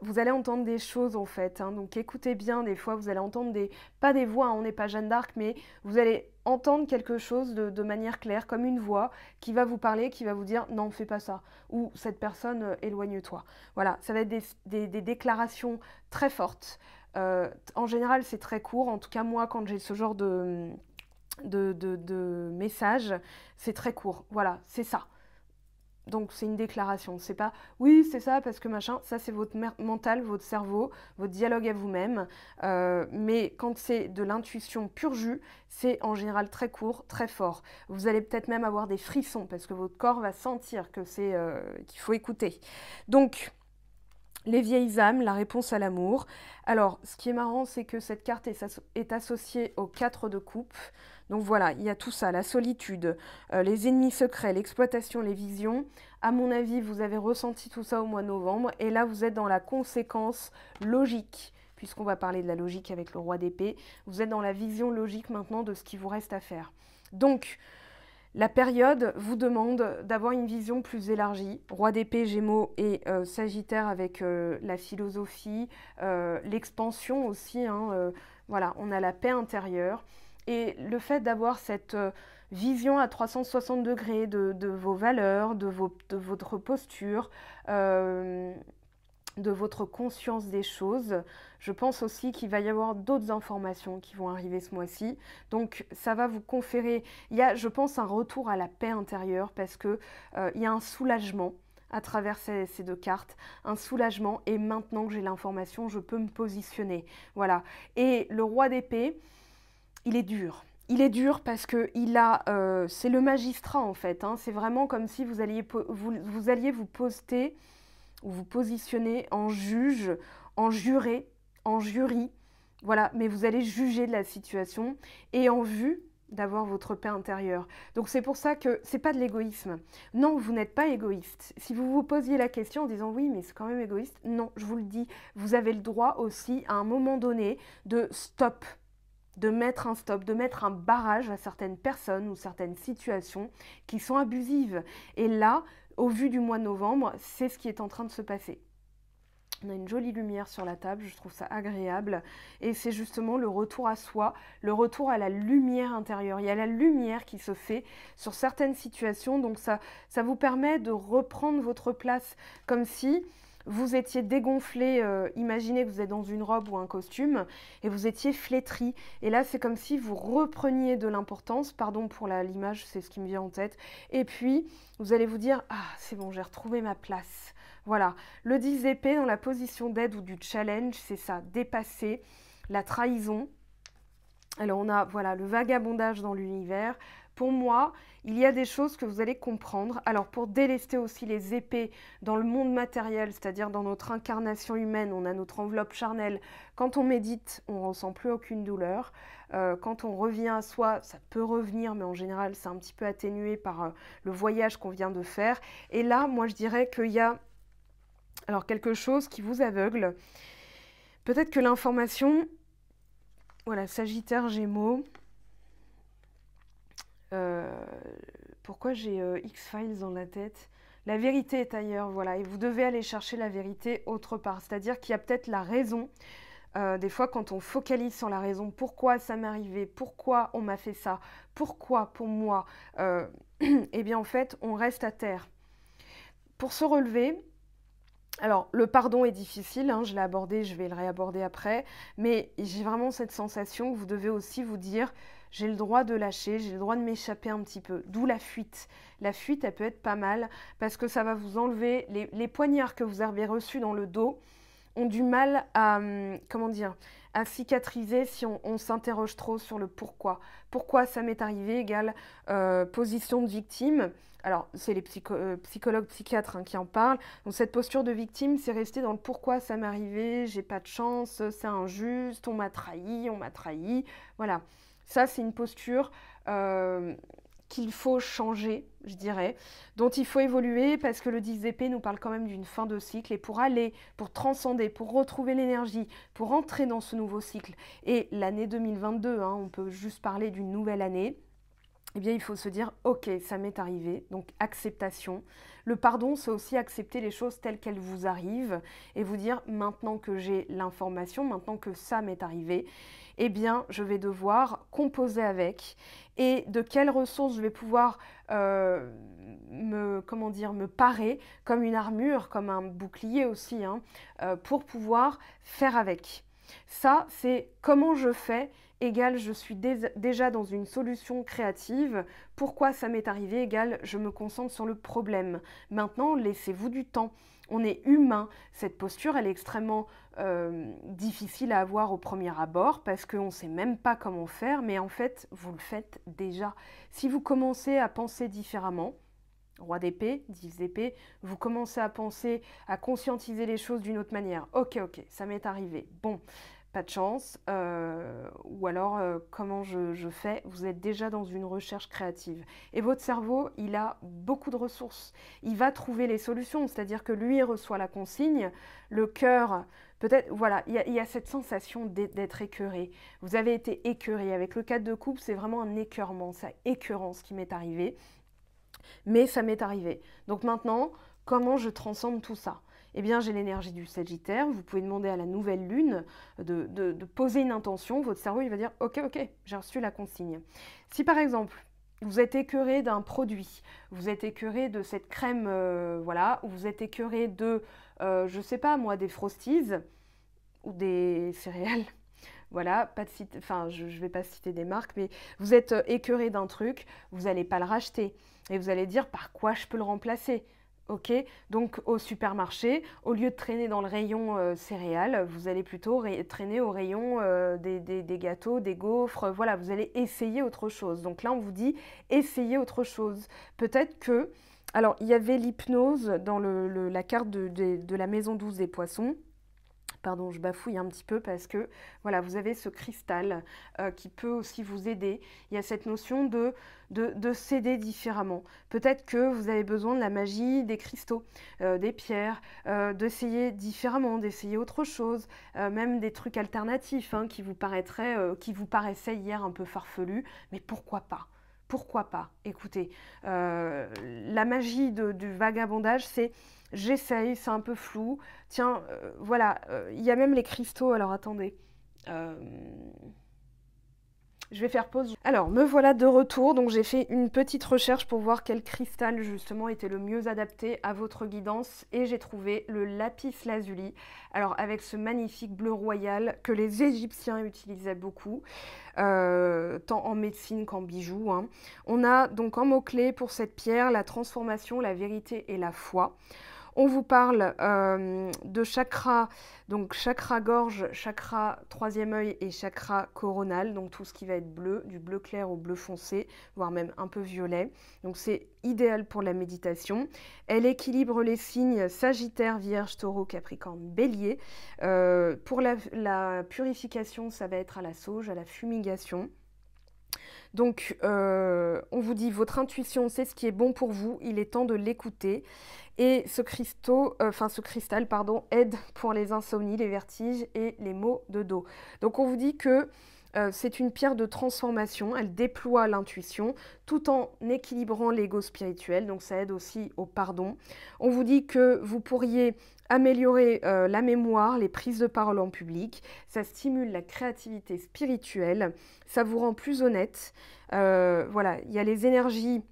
vous allez entendre des choses en fait. Hein. donc écoutez bien, des fois vous allez entendre des, pas des voix, hein, on n'est pas Jeanne d'Arc, mais vous allez entendre quelque chose de, manière claire, comme une voix qui va vous parler, qui va vous dire non, fais pas ça, ou cette personne, euh, éloigne-toi. Voilà, ça va être des, déclarations très fortes. Euh, en général, c'est très court. En tout cas, moi, quand j'ai ce genre de, de, de message, c'est très court. Voilà, c'est ça donc c'est une déclaration. C'est pas oui c'est ça parce que machin. Ça c'est votre mental, votre cerveau, votre dialogue à vous-même. Euh, mais quand c'est de l'intuition pur jus, c'est en général très court, très fort. Vous allez peut-être même avoir des frissons parce que votre corps va sentir que c'est euh, qu'il faut écouter. Donc les vieilles âmes, la réponse à l'amour. Alors ce qui est marrant c'est que cette carte est, est associée aux quatre de coupe. Donc voilà, il y a tout ça, la solitude, euh, les ennemis secrets, l'exploitation, les visions. À mon avis, vous avez ressenti tout ça au mois de novembre et là, vous êtes dans la conséquence logique puisqu'on va parler de la logique avec le roi d'épée, vous êtes dans la vision logique maintenant de ce qui vous reste à faire. Donc, la période vous demande d'avoir une vision plus élargie. Roi d'épée, Gémeaux et euh, Sagittaire avec euh, la philosophie, l'expansion aussi. Hein, voilà, on a la paix intérieure. Et le fait d'avoir cette euh, vision à 360 degrés de, vos valeurs, de, votre posture, euh, de votre conscience des choses. Je pense aussi qu'il va y avoir d'autres informations qui vont arriver ce mois-ci. Donc ça va vous conférer, il y a je pense un retour à la paix intérieure parce qu'il euh, il y a un soulagement à travers ces, ces, deux cartes, un soulagement et maintenant que j'ai l'information, je peux me positionner. Voilà. Et le roi d'épée, il est dur. Il est dur parce que il a, euh, c'est le magistrat en fait. Hein. c'est vraiment comme si vous alliez vous, alliez vous poster ou vous positionner en juge, en juré, en jury. Voilà, mais vous allez juger de la situation et en vue d'avoir votre paix intérieure. Donc c'est pour ça que c'est pas de l'égoïsme. Non, vous n'êtes pas égoïste. Si vous vous posiez la question en disant oui, mais c'est quand même égoïste, non, je vous le dis, vous avez le droit aussi à un moment donné de stop de mettre un stop, de mettre un barrage à certaines personnes ou certaines situations qui sont abusives. Et là, au vu du mois de novembre, c'est ce qui est en train de se passer. On a une jolie lumière sur la table, je trouve ça agréable. Et c'est justement le retour à soi, le retour à la lumière intérieure. Il y a la lumière qui se fait sur certaines situations, donc ça, ça vous permet de reprendre votre place comme si vous étiez dégonflé, euh, imaginez que vous êtes dans une robe ou un costume, et vous étiez flétri. Et là, c'est comme si vous repreniez de l'importance, pardon pour l'image, c'est ce qui me vient en tête. Et puis, vous allez vous dire, ah, c'est bon, j'ai retrouvé ma place. Voilà, le 10 épée dans la position d'aide ou du challenge, c'est ça, dépasser la trahison. Alors on a voilà le vagabondage dans l'univers, pour moi, il y a des choses que vous allez comprendre. Alors pour délester aussi les épées dans le monde matériel, c'est-à-dire dans notre incarnation humaine, on a notre enveloppe charnelle. Quand on médite, on ne ressent plus aucune douleur. Euh, quand on revient à soi, ça peut revenir, mais en général, c'est un petit peu atténué par euh, le voyage qu'on vient de faire. Et là, moi, je dirais qu'il y a alors quelque chose qui vous aveugle. Peut-être que l'information, voilà, Sagittaire, Gémeaux, euh, pourquoi j'ai euh, X-Files dans la tête la vérité est ailleurs, voilà, et vous devez aller chercher la vérité autre part. C'est-à-dire qu'il y a peut-être la raison. Euh, des fois, quand on focalise sur la raison, pourquoi ça m'est arrivé, pourquoi on m'a fait ça, pourquoi pour moi, eh bien en fait, on reste à terre. Pour se relever, alors le pardon est difficile, hein, je l'ai abordé, je vais le réaborder après, mais j'ai vraiment cette sensation que vous devez aussi vous dire, j'ai le droit de lâcher, j'ai le droit de m'échapper un petit peu. D'où la fuite. La fuite, elle peut être pas mal parce que ça va vous enlever les, poignards que vous avez reçus dans le dos ont du mal à, hum, comment dire, à cicatriser si on, s'interroge trop sur le pourquoi. Pourquoi ça m'est arrivé égale euh, position de victime. Alors, c'est les psycho euh, psychologues, psychiatres hein, qui en parlent. Donc, cette posture de victime, c'est rester dans le pourquoi ça m'est arrivé, j'ai pas de chance, c'est injuste, on m'a trahi, on m'a trahi. Voilà. Ça, c'est une posture euh, qu'il faut changer, je dirais, dont il faut évoluer parce que le 10 épées nous parle quand même d'une fin de cycle et pour aller, pour transcender, pour retrouver l'énergie, pour entrer dans ce nouveau cycle et l'année 2022, hein, on peut juste parler d'une nouvelle année. Eh bien, il faut se dire, ok, ça m'est arrivé, donc acceptation. Le pardon, c'est aussi accepter les choses telles qu'elles vous arrivent et vous dire, maintenant que j'ai l'information, maintenant que ça m'est arrivé, eh bien, je vais devoir composer avec et de quelles ressources je vais pouvoir euh, me, comment dire, me parer comme une armure, comme un bouclier aussi, hein, euh, pour pouvoir faire avec. Ça, c'est comment je fais égale je suis déjà dans une solution créative, pourquoi ça m'est arrivé égal je me concentre sur le problème. Maintenant, laissez-vous du temps. On est humain, cette posture, elle est extrêmement euh, difficile à avoir au premier abord parce qu'on ne sait même pas comment faire, mais en fait, vous le faites déjà. Si vous commencez à penser différemment, roi d'épée, 10 épées, vous commencez à penser, à conscientiser les choses d'une autre manière. Ok, ok, ça m'est arrivé. Bon, pas de chance. Euh, ou alors, euh, comment je, je fais Vous êtes déjà dans une recherche créative. Et votre cerveau, il a beaucoup de ressources. Il va trouver les solutions, c'est-à-dire que lui reçoit la consigne, le cœur Peut-être, voilà, il y, a cette sensation d'être écœuré. Vous avez été écœuré. Avec le cadre de coupe, c'est vraiment un écœurement, ça écœurant qui m'est arrivé. Mais ça m'est arrivé. Donc maintenant, comment je transcende tout ça eh bien, j'ai l'énergie du Sagittaire. Vous pouvez demander à la nouvelle lune de, poser une intention. Votre cerveau, il va dire Ok, ok, j'ai reçu la consigne. Si par exemple, vous êtes écœuré d'un produit, vous êtes écœuré de cette crème, euh, voilà, ou vous êtes écœuré de je euh, je sais pas moi, des frosties ou des céréales. Voilà, pas de enfin, je ne vais pas citer des marques, mais vous êtes euh, écœuré d'un truc, vous n'allez pas le racheter. Et vous allez dire par quoi je peux le remplacer. Ok, donc au supermarché, au lieu de traîner dans le rayon euh, céréales, vous allez plutôt traîner au rayon des, gâteaux, des gaufres. Voilà, vous allez essayer autre chose. Donc là, on vous dit essayer autre chose. Peut-être que alors, il y avait l'hypnose dans la carte de, la maison douce des poissons. Pardon, je bafouille un petit peu parce que voilà, vous avez ce cristal euh, qui peut aussi vous aider. Il y a cette notion de, de, s'aider différemment. Peut-être que vous avez besoin de la magie des cristaux, euh, des pierres, euh, d'essayer différemment, d'essayer autre chose, même des trucs alternatifs hein, qui, vous paraîtraient, qui vous paraissaient hier un peu farfelus, mais pourquoi pas pourquoi pas Écoutez, euh, la magie du vagabondage, c'est j'essaye, c'est un peu flou. Tiens, euh, voilà, euh, il y a même les cristaux. Alors attendez. Je vais faire pause. Alors, me voilà de retour. Donc, j'ai fait une petite recherche pour voir quel cristal, justement, était le mieux adapté à votre guidance. Et j'ai trouvé le lapis lazuli. Alors, avec ce magnifique bleu royal que les Égyptiens utilisaient beaucoup, euh, tant en médecine qu'en bijoux. Hein. On a donc en mots-clés pour cette pierre la transformation, la vérité et la foi. On vous parle euh, de chakra, donc chakra gorge, chakra troisième œil et chakra coronal, donc tout ce qui va être bleu, du bleu clair au bleu foncé, voire même un peu violet. Donc c'est idéal pour la méditation. Elle équilibre les signes Sagittaire, Vierge, Taureau, Capricorne, Bélier. Euh, pour la purification, ça va être à la sauge, à la fumigation. Donc, euh, on vous dit, votre intuition sait ce qui est bon pour vous, il est temps de l'écouter. Et ce, euh, enfin ce cristal pardon, aide pour les insomnies, les vertiges et les maux de dos. Donc, on vous dit que euh, c'est une pierre de transformation, elle déploie l'intuition tout en équilibrant l'ego spirituel, donc ça aide aussi au pardon. On vous dit que vous pourriez améliorer euh, la mémoire, les prises de parole en public, ça stimule la créativité spirituelle, ça vous rend plus honnête. Euh, voilà, il y a les énergies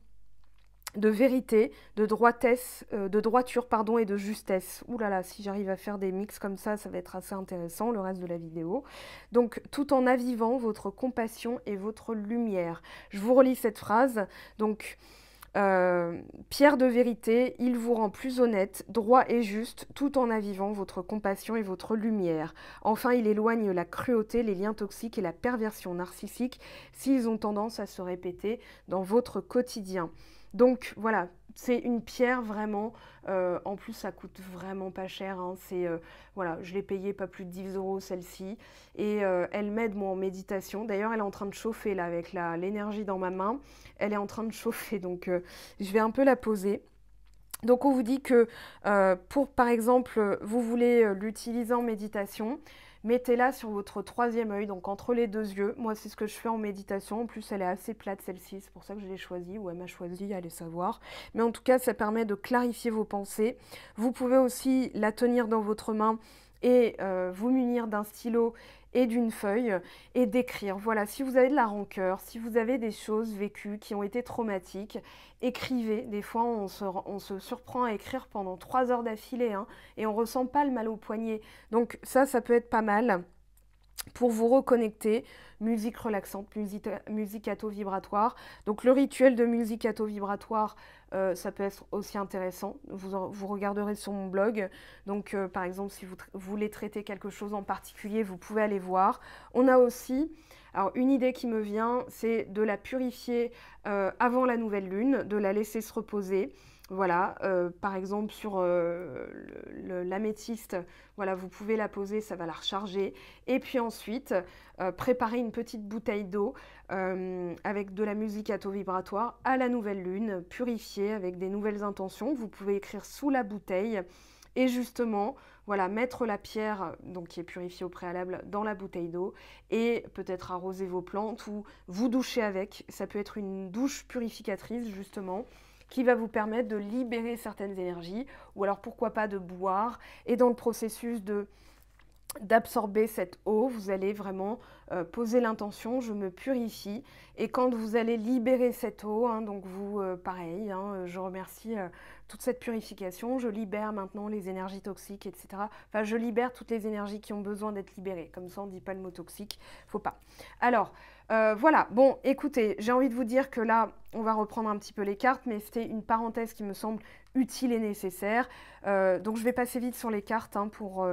de vérité, de droitesse, euh, de droiture pardon et de justesse. Ouh là là, si j'arrive à faire des mix comme ça, ça va être assez intéressant le reste de la vidéo. Donc tout en avivant votre compassion et votre lumière. Je vous relis cette phrase. Donc euh, pierre de vérité, il vous rend plus honnête, droit et juste, tout en avivant votre compassion et votre lumière. Enfin, il éloigne la cruauté, les liens toxiques et la perversion narcissique s'ils ont tendance à se répéter dans votre quotidien. Donc voilà, c'est une pierre vraiment. Euh, en plus, ça coûte vraiment pas cher. Hein. C'est euh, voilà, je l'ai payée pas plus de 10 euros celle-ci et euh, elle m'aide moi en méditation. D'ailleurs, elle est en train de chauffer là avec l'énergie dans ma main. Elle est en train de chauffer, donc je vais un peu la poser. Donc on vous dit que pour par exemple vous voulez l'utiliser en méditation, mettez-la sur votre troisième œil, donc entre les deux yeux. Moi, c'est ce que je fais en méditation. En plus, elle est assez plate celle-ci, c'est pour ça que je l'ai choisie, ou elle m'a choisie, allez savoir. Mais en tout cas, ça permet de clarifier vos pensées. Vous pouvez aussi la tenir dans votre main et euh, vous munir d'un stylo et d'une feuille et d'écrire. Voilà, si vous avez de la rancœur, si vous avez des choses vécues qui ont été traumatiques, écrivez. Des fois, on se, surprend à écrire pendant trois heures d'affilée hein, et on ressent pas le mal au poignet. Donc ça, ça peut être pas mal pour vous reconnecter, musique relaxante, musique, à taux vibratoire Donc le rituel de musique musicato-vibratoire, euh, ça peut être aussi intéressant. Vous, regarderez sur mon blog. Donc euh, par exemple, si vous, voulez traiter quelque chose en particulier, vous pouvez aller voir. On a aussi, alors une idée qui me vient, c'est de la purifier euh, avant la nouvelle lune, de la laisser se reposer. Voilà, euh, par exemple sur euh, l'améthyste, voilà, vous pouvez la poser, ça va la recharger. Et puis ensuite, euh, préparer une petite bouteille d'eau avec de la musique à taux vibratoire à la nouvelle lune, purifiée avec des nouvelles intentions. Vous pouvez écrire sous la bouteille et justement, voilà, mettre la pierre, donc qui est purifiée au préalable, dans la bouteille d'eau et peut-être arroser vos plantes ou vous doucher avec. Ça peut être une douche purificatrice justement qui va vous permettre de libérer certaines énergies, ou alors pourquoi pas de boire, et dans le processus de d'absorber cette eau, vous allez vraiment euh, poser l'intention, je me purifie. Et quand vous allez libérer cette eau, hein, donc vous, euh, pareil, hein, euh, je remercie toute cette purification, je libère maintenant les énergies toxiques, etc. Enfin, je libère toutes les énergies qui ont besoin d'être libérées. Comme ça, on ne dit pas le mot toxique, faut pas. Alors, voilà, bon, écoutez, j'ai envie de vous dire que là, on va reprendre un petit peu les cartes, mais c'était une parenthèse qui me semble utile et nécessaire. donc, je vais passer vite sur les cartes hein, pour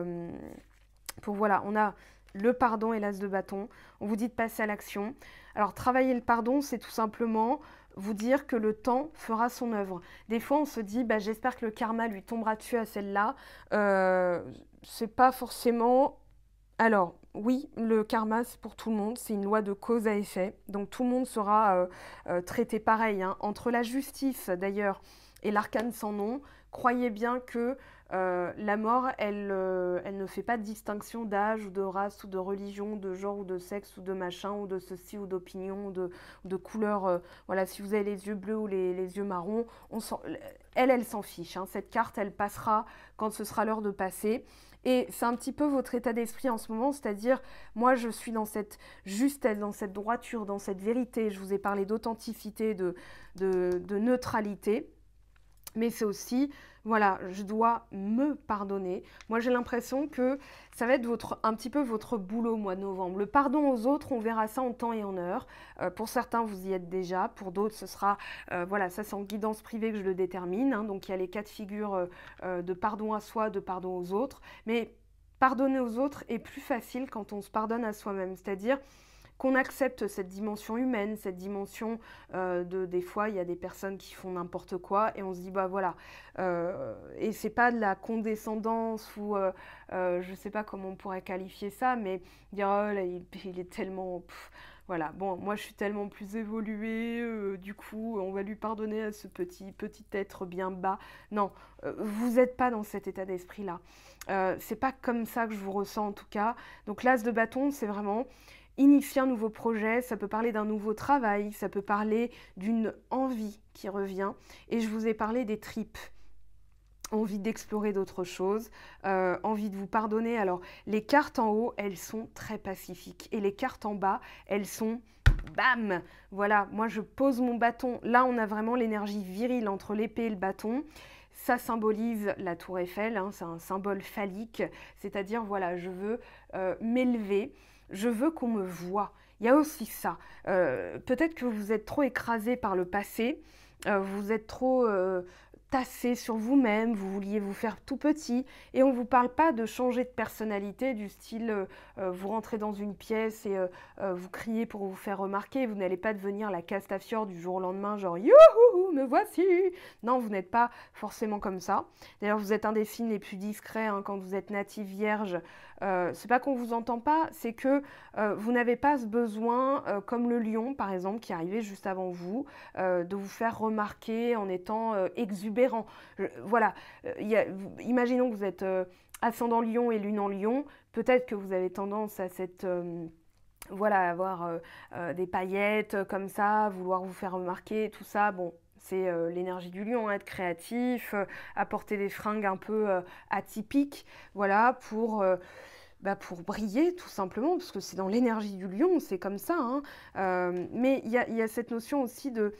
pour voilà, on a le pardon et l'as de bâton. On vous dit de passer à l'action. Alors travailler le pardon, c'est tout simplement vous dire que le temps fera son œuvre. Des fois, on se dit, bah, j'espère que le karma lui tombera dessus à celle-là. Euh, c'est pas forcément. Alors, oui, le karma, c'est pour tout le monde, c'est une loi de cause à effet. Donc tout le monde sera euh, euh, traité pareil. Hein. Entre la justice, d'ailleurs, et l'arcane sans nom, croyez bien que euh, la mort, euh, elle, ne fait pas de distinction d'âge ou de race ou de religion, de genre ou de sexe ou de machin ou de ceci ou d'opinion ou de, couleur. Euh, voilà, si vous avez les yeux bleus ou les, yeux marrons, elle, elle s'en fiche. Hein. Cette carte, elle passera quand ce sera l'heure de passer. Et c'est un petit peu votre état d'esprit en ce moment, c'est-à-dire moi je suis dans cette justesse, dans cette droiture, dans cette vérité. Je vous ai parlé d'authenticité, de, neutralité, mais c'est aussi voilà, je dois me pardonner. Moi, j'ai l'impression que ça va être un petit peu votre boulot au mois de novembre. Le pardon aux autres, on verra ça en temps et en heure. Euh, pour certains, vous y êtes déjà. Pour d'autres, ce sera, euh, voilà, ça c'est en guidance privée que je le détermine. Hein. Donc, il y a les quatre figures euh, de pardon à soi, de pardon aux autres. Mais pardonner aux autres est plus facile quand on se pardonne à soi-même. C'est-à-dire, qu'on accepte cette dimension humaine, cette dimension euh, de des fois il y a des personnes qui font n'importe quoi et on se dit bah voilà euh, et c'est pas de la condescendance ou euh, je sais pas comment on pourrait qualifier ça mais dire oh il, est tellement voilà bon moi je suis tellement plus évoluée du coup on va lui pardonner à ce petit petit être bien bas non vous n'êtes pas dans cet état d'esprit là c'est pas comme ça que je vous ressens en tout cas donc l'as de bâton c'est vraiment initier un nouveau projet, ça peut parler d'un nouveau travail, ça peut parler d'une envie qui revient. Et je vous ai parlé des tripes envie d'explorer d'autres choses, euh, envie de vous pardonner. Alors, les cartes en haut, elles sont très pacifiques. Et les cartes en bas, elles sont bam Voilà, moi je pose mon bâton. Là, on a vraiment l'énergie virile entre l'épée et le bâton. Ça symbolise la tour Eiffel, hein, c'est un symbole phallique, c'est-à-dire, voilà, je veux euh, m'élever, je veux qu'on me voit. Il y a aussi ça. Euh, peut-être que vous êtes trop écrasé par le passé, euh, vous êtes trop euh, tassé sur vous-même, vous vouliez vous faire tout petit, et on ne vous parle pas de changer de personnalité, du style euh, euh, vous rentrez dans une pièce et euh, vous criez pour vous faire remarquer, vous n'allez pas devenir la castafiore du jour au lendemain, genre youhou, me voici Non, vous n'êtes pas forcément comme ça. D'ailleurs, vous êtes un des signes les plus discrets hein, quand vous êtes natif vierge. Euh, c'est pas qu'on vous entend pas, c'est que vous n'avez pas ce besoin, comme le lion par exemple, qui arrivait juste avant vous, de vous faire remarquer en étant exubérant voilà, euh, imaginons que vous êtes euh, ascendant Lion et lune en Lion, peut-être que vous avez tendance à cette euh, voilà, avoir des paillettes comme ça, vouloir vous faire remarquer, tout ça, bon, c'est l'énergie du lion, être créatif, apporter des fringues un peu atypiques, voilà, pour, bah, pour briller tout simplement, parce que c'est dans l'énergie du lion, c'est comme ça. Hein. mais il y a, cette notion aussi de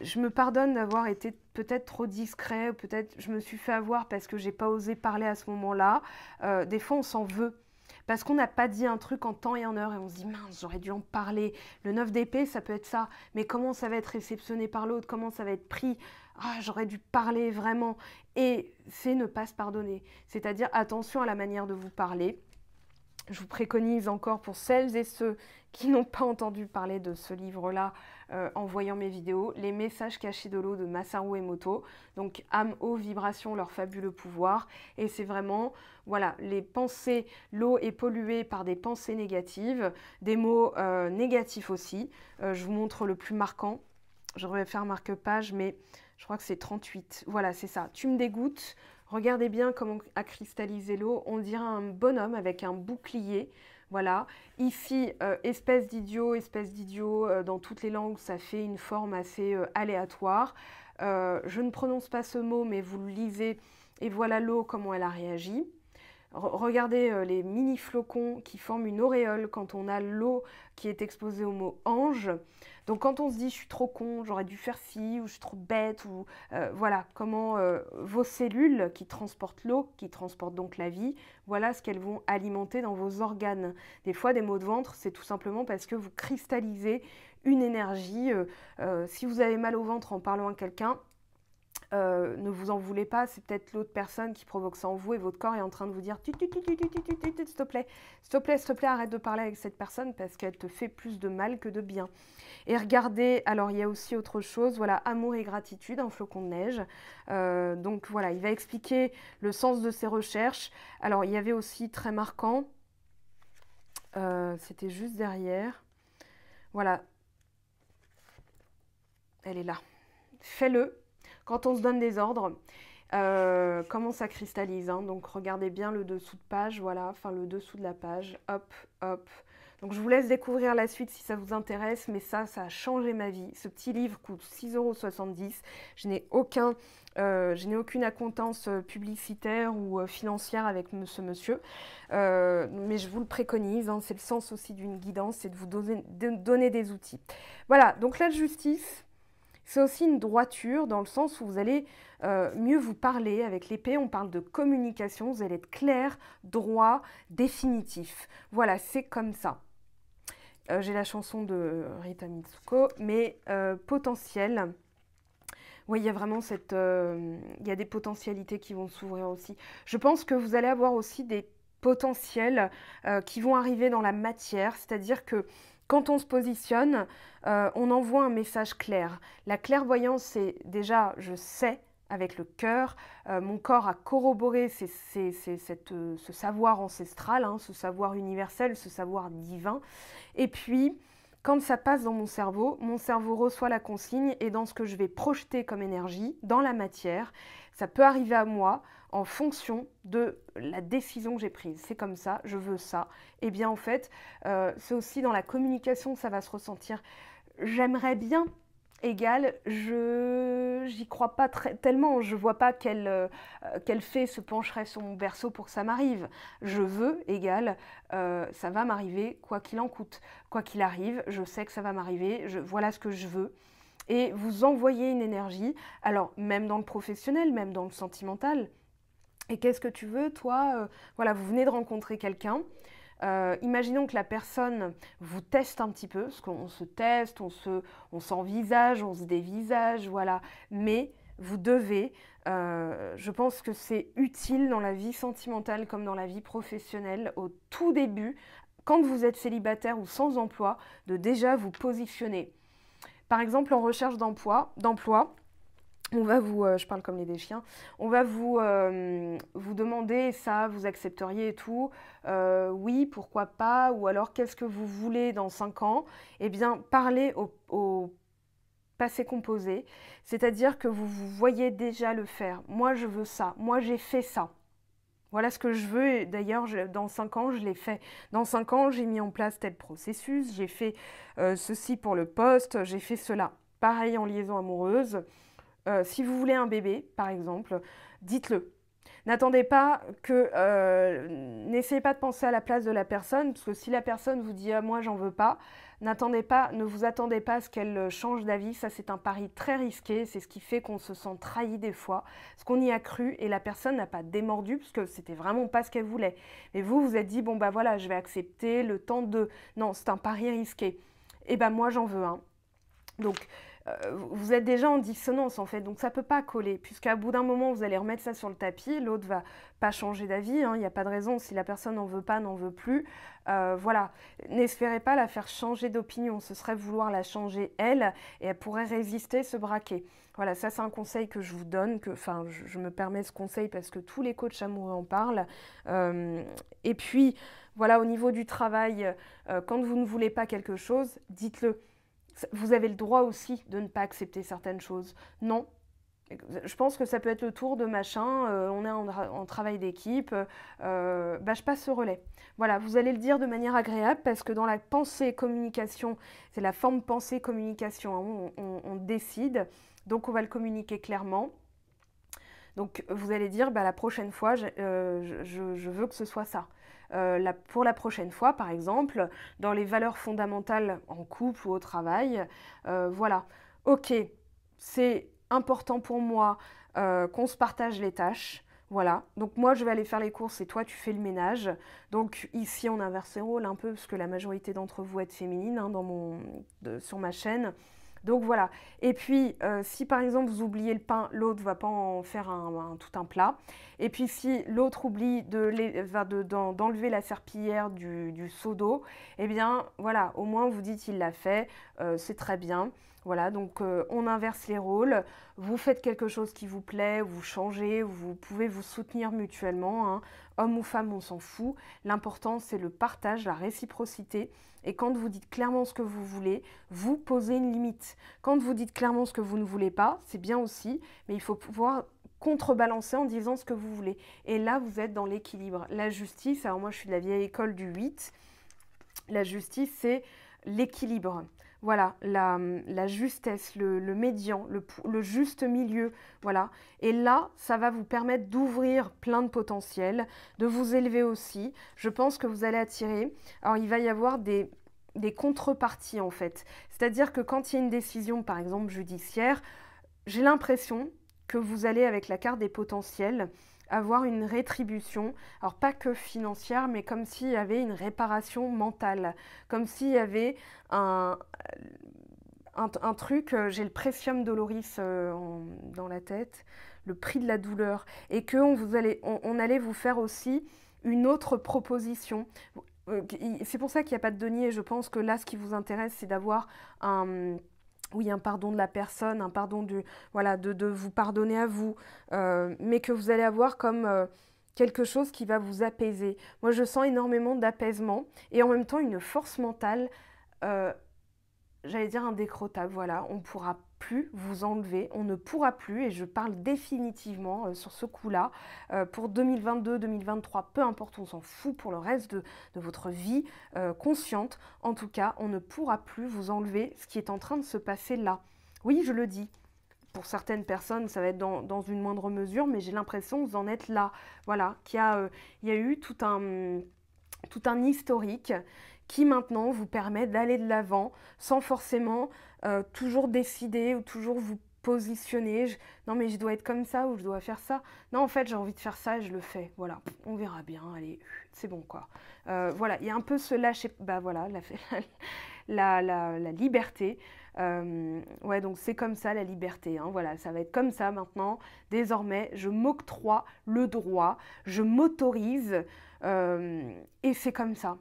je me pardonne d'avoir été peut-être trop discret, peut-être je me suis fait avoir parce que j'ai pas osé parler à ce moment-là. Euh, des fois, on s'en veut parce qu'on n'a pas dit un truc en temps et en heure et on se dit mince, j'aurais dû en parler. Le 9 d'épée, ça peut être ça, mais comment ça va être réceptionné par l'autre, comment ça va être pris ah, j'aurais dû parler vraiment. Et c'est ne pas se pardonner, c'est-à-dire attention à la manière de vous parler. Je vous préconise encore pour celles et ceux qui n'ont pas entendu parler de ce livre-là euh, en voyant mes vidéos, les messages cachés de l'eau de Masaru Emoto, donc âme, eau, vibration, leur fabuleux pouvoir. Et c'est vraiment, voilà, les pensées, l'eau est polluée par des pensées négatives, des mots euh, négatifs aussi. Euh, je vous montre le plus marquant. Je vais faire marque-page, mais je crois que c'est 38. Voilà, c'est ça. Tu me dégoûtes. Regardez bien comment a cristallisé l'eau. On dirait un bonhomme avec un bouclier. Voilà. ici, euh, espèce d'idiot, espèce d'idiot, euh, dans toutes les langues, ça fait une forme assez euh, aléatoire. je ne prononce pas ce mot, mais vous le lisez et voilà l'eau, comment elle a réagi. Regardez euh, les mini flocons qui forment une auréole quand on a l'eau qui est exposée au mot ange. Donc quand on se dit je suis trop con, j'aurais dû faire ci ou je suis trop bête ou euh, voilà comment euh, vos cellules qui transportent l'eau, qui transportent donc la vie, voilà ce qu'elles vont alimenter dans vos organes. Des fois des maux de ventre, c'est tout simplement parce que vous cristallisez une énergie. si vous avez mal au ventre en parlant à quelqu'un, euh, ne vous en voulez pas, c'est peut-être l'autre personne qui provoque ça en vous et votre corps est en train de vous dire s'il te plaît, s'il te plaît, s'il te plaît, arrête de parler avec cette personne parce qu'elle te fait plus de mal que de bien. Et regardez, alors il y a aussi autre chose, voilà, amour et gratitude, un flocon de neige. Euh, donc voilà, il va expliquer le sens de ses recherches. Alors il y avait aussi très marquant, euh, c'était juste derrière. Voilà, elle est là. Fais-le, quand on se donne des ordres, euh, comment ça cristallise. Hein. Donc regardez bien le dessous de page, voilà, enfin le dessous de la page. Hop, hop. Donc je vous laisse découvrir la suite si ça vous intéresse, mais ça, ça a changé ma vie. Ce petit livre coûte 6,70 Je n'ai euh, je n'ai aucune accountance euh, publicitaire ou financière avec ce monsieur, mais je vous le préconise. Hein. C'est le sens aussi d'une guidance, c'est de vous donner, donner des outils. Voilà, donc la justice, c'est aussi une droiture dans le sens où vous allez euh, mieux vous parler avec l'épée. On parle de communication, vous allez être clair, droit, définitif. Voilà, c'est comme ça. Euh, j'ai la chanson de Rita Mitsuko, mais euh, potentiel. Oui, il y a vraiment cette, il y a des potentialités qui vont s'ouvrir aussi. Je pense que vous allez avoir aussi des potentiels qui vont arriver dans la matière, c'est-à-dire que quand on se positionne, euh, on envoie un message clair. La clairvoyance, c'est déjà je sais avec le cœur, euh, mon corps a corroboré euh, ce savoir ancestral, hein, ce savoir universel, ce savoir divin. Et puis, quand ça passe dans mon cerveau, mon cerveau reçoit la consigne et dans ce que je vais projeter comme énergie, dans la matière, ça peut arriver à moi en fonction de la décision que j'ai prise. C'est comme ça, je veux ça. Et eh bien en fait, euh, c'est aussi dans la communication que ça va se ressentir. J'aimerais bien égal, je j'y crois pas très, tellement, je vois pas qu'elle euh, fait se pencherait sur mon berceau pour que ça m'arrive. Je veux égal, euh, ça va m'arriver quoi qu'il en coûte. Quoi qu'il arrive, je sais que ça va m'arriver, voilà ce que je veux. Et vous envoyez une énergie, alors même dans le professionnel, même dans le sentimental, et qu'est-ce que tu veux, toi euh, Voilà, vous venez de rencontrer quelqu'un. Euh, imaginons que la personne vous teste un petit peu, parce qu'on se teste, on, se, on s'envisage, on se dévisage, voilà. Mais vous devez, euh, je pense que c'est utile dans la vie sentimentale comme dans la vie professionnelle, au tout début, quand vous êtes célibataire ou sans emploi, de déjà vous positionner. Par exemple, en recherche d'emploi, d'emploi on va vous, euh, je parle comme les des chiens, on va vous, euh, vous demander ça, vous accepteriez et tout, euh, oui, pourquoi pas, ou alors qu'est-ce que vous voulez dans 5 ans Eh bien, parlez au, passé composé, c'est-à-dire que vous, vous voyez déjà le faire. Moi, je veux ça, moi, j'ai fait ça. Voilà ce que je veux. d'ailleurs, dans 5 ans, je l'ai fait. Dans 5 ans, j'ai mis en place tel processus, j'ai fait ceci pour le poste, j'ai fait cela. Pareil en liaison amoureuse. Euh, si vous voulez un bébé, par exemple, dites-le. N'attendez pas que. Euh, n'essayez pas de penser à la place de la personne, parce que si la personne vous dit ah, moi j'en veux pas, n'attendez pas, ne vous attendez pas à ce qu'elle euh, change d'avis. Ça, c'est un pari très risqué. C'est ce qui fait qu'on se sent trahi des fois, ce qu'on y a cru et la personne n'a pas démordu, parce que c'était vraiment pas ce qu'elle voulait. Mais vous, vous êtes dit bon bah voilà, je vais accepter le temps de. Non, c'est un pari risqué. Et eh ben moi j'en veux un. Donc euh, vous êtes déjà en dissonance en fait, donc ça ne peut pas coller, puisqu'à bout d'un moment, vous allez remettre ça sur le tapis, l'autre va pas changer d'avis, hein, il n'y a pas de raison, si la personne n'en veut pas, n'en veut plus. Euh, voilà, n'espérez pas la faire changer d'opinion, ce serait vouloir la changer elle, et elle pourrait résister, se braquer. Voilà, ça c'est un conseil que je vous donne, que, enfin je, me permets ce conseil parce que tous les coachs amoureux en parlent. Euh, et puis, voilà, au niveau du travail, quand vous ne voulez pas quelque chose, dites-le. Vous avez le droit aussi de ne pas accepter certaines choses. Non. Je pense que ça peut être le tour de machin, euh, on est en, travail d'équipe, euh, bah, je passe ce relais. Voilà, vous allez le dire de manière agréable parce que dans la pensée communication, c'est la forme pensée communication, hein, on, décide, donc on va le communiquer clairement. Donc vous allez dire, bah, la prochaine fois, euh, je, veux que ce soit ça. Euh, pour la prochaine fois, par exemple, dans les valeurs fondamentales en couple ou au travail. Euh, voilà, ok, c'est important pour moi euh, qu'on se partage les tâches. Voilà, donc moi je vais aller faire les courses et toi tu fais le ménage. Donc ici on inverse les rôles un peu parce que la majorité d'entre vous êtes féminine hein, dans mon, sur ma chaîne. Donc voilà. Et puis, euh, si par exemple vous oubliez le pain, l'autre ne va pas en faire un, tout un plat. Et puis, si l'autre oublie d'enlever la serpillière du, seau d'eau, eh bien voilà, au moins vous dites il l'a fait, euh, c'est très bien. Voilà, donc euh, on inverse les rôles, vous faites quelque chose qui vous plaît, vous changez, vous pouvez vous soutenir mutuellement. Hein. Homme ou femme, on s'en fout. L'important, c'est le partage, la réciprocité. Et quand vous dites clairement ce que vous voulez, vous posez une limite. Quand vous dites clairement ce que vous ne voulez pas, c'est bien aussi, mais il faut pouvoir contrebalancer en disant ce que vous voulez. Et là, vous êtes dans l'équilibre. La justice, alors moi je suis de la vieille école du 8, la justice, c'est l'équilibre voilà, mm, la, justesse, le, médian, le, juste milieu, voilà. Et là, ça va vous permettre d'ouvrir plein de potentiels, de vous élever aussi. Je pense que vous allez attirer. Alors, il va y avoir des, des contreparties, en fait. C'est-à-dire que quand il y a une décision, par exemple, judiciaire, j'ai l'impression que vous allez, avec la carte des potentiels, avoir une rétribution, alors pas que financière, mais comme s'il y avait une réparation mentale, comme s'il y avait un, un, truc, euh, j'ai le préfium doloris euh, dans la tête, le prix de la douleur, et qu'on vous allez, on, allait vous faire aussi une autre proposition. Euh, c'est pour ça qu'il n'y a pas de denier. Je pense que là, ce qui vous intéresse, c'est d'avoir un, oui, un pardon de la personne, un pardon du, voilà, de, de vous pardonner à vous, mais que vous allez avoir comme quelque chose qui va vous apaiser. Moi, je sens énormément d'apaisement et en même temps une force mentale j'allais dire indécrottable, voilà, on ne pourra plus vous enlever, on ne pourra plus, et je parle définitivement euh, sur ce coup-là, euh, pour 2022, 2023, peu importe, on s'en fout pour le reste de, de votre vie euh, consciente, en tout cas, on ne pourra plus vous enlever ce qui est en train de se passer là. Oui, je le dis, pour certaines personnes, ça va être dans, une moindre mesure, mais j'ai l'impression que vous en êtes là, voilà, qu'il y, y, a eu tout un, tout un historique qui maintenant vous permet d'aller de l'avant sans forcément euh, toujours décider ou toujours vous positionner. non mais je dois être comme ça ou je dois faire ça. Non en fait j'ai envie de faire ça et je le fais. Voilà, on verra bien. Allez, c'est bon quoi. Euh, voilà, il y a un peu ce lâcher. Bah voilà, la, liberté. Euh, ouais donc c'est comme ça la liberté. Hein. voilà, ça va être comme ça maintenant. Désormais, je m'octroie le droit, je m'autorise et c'est comme ça.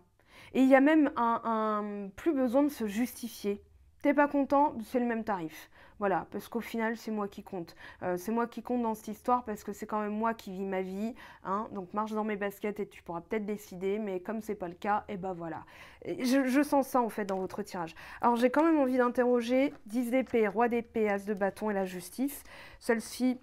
Et il y a même un, plus besoin de se justifier. T'es pas content, c'est le même tarif. Voilà, parce qu'au final, c'est moi qui compte. Euh, c'est moi qui compte dans cette histoire parce que c'est quand même moi qui vis ma vie. Hein, donc marche dans mes baskets et tu pourras peut-être décider, mais comme c'est pas le cas, et eh ben voilà. je, je, sens ça en fait dans votre tirage. Alors j'ai quand même envie d'interroger 10 d'épée, roi d'épée, as de bâton et la justice. Celle-ci,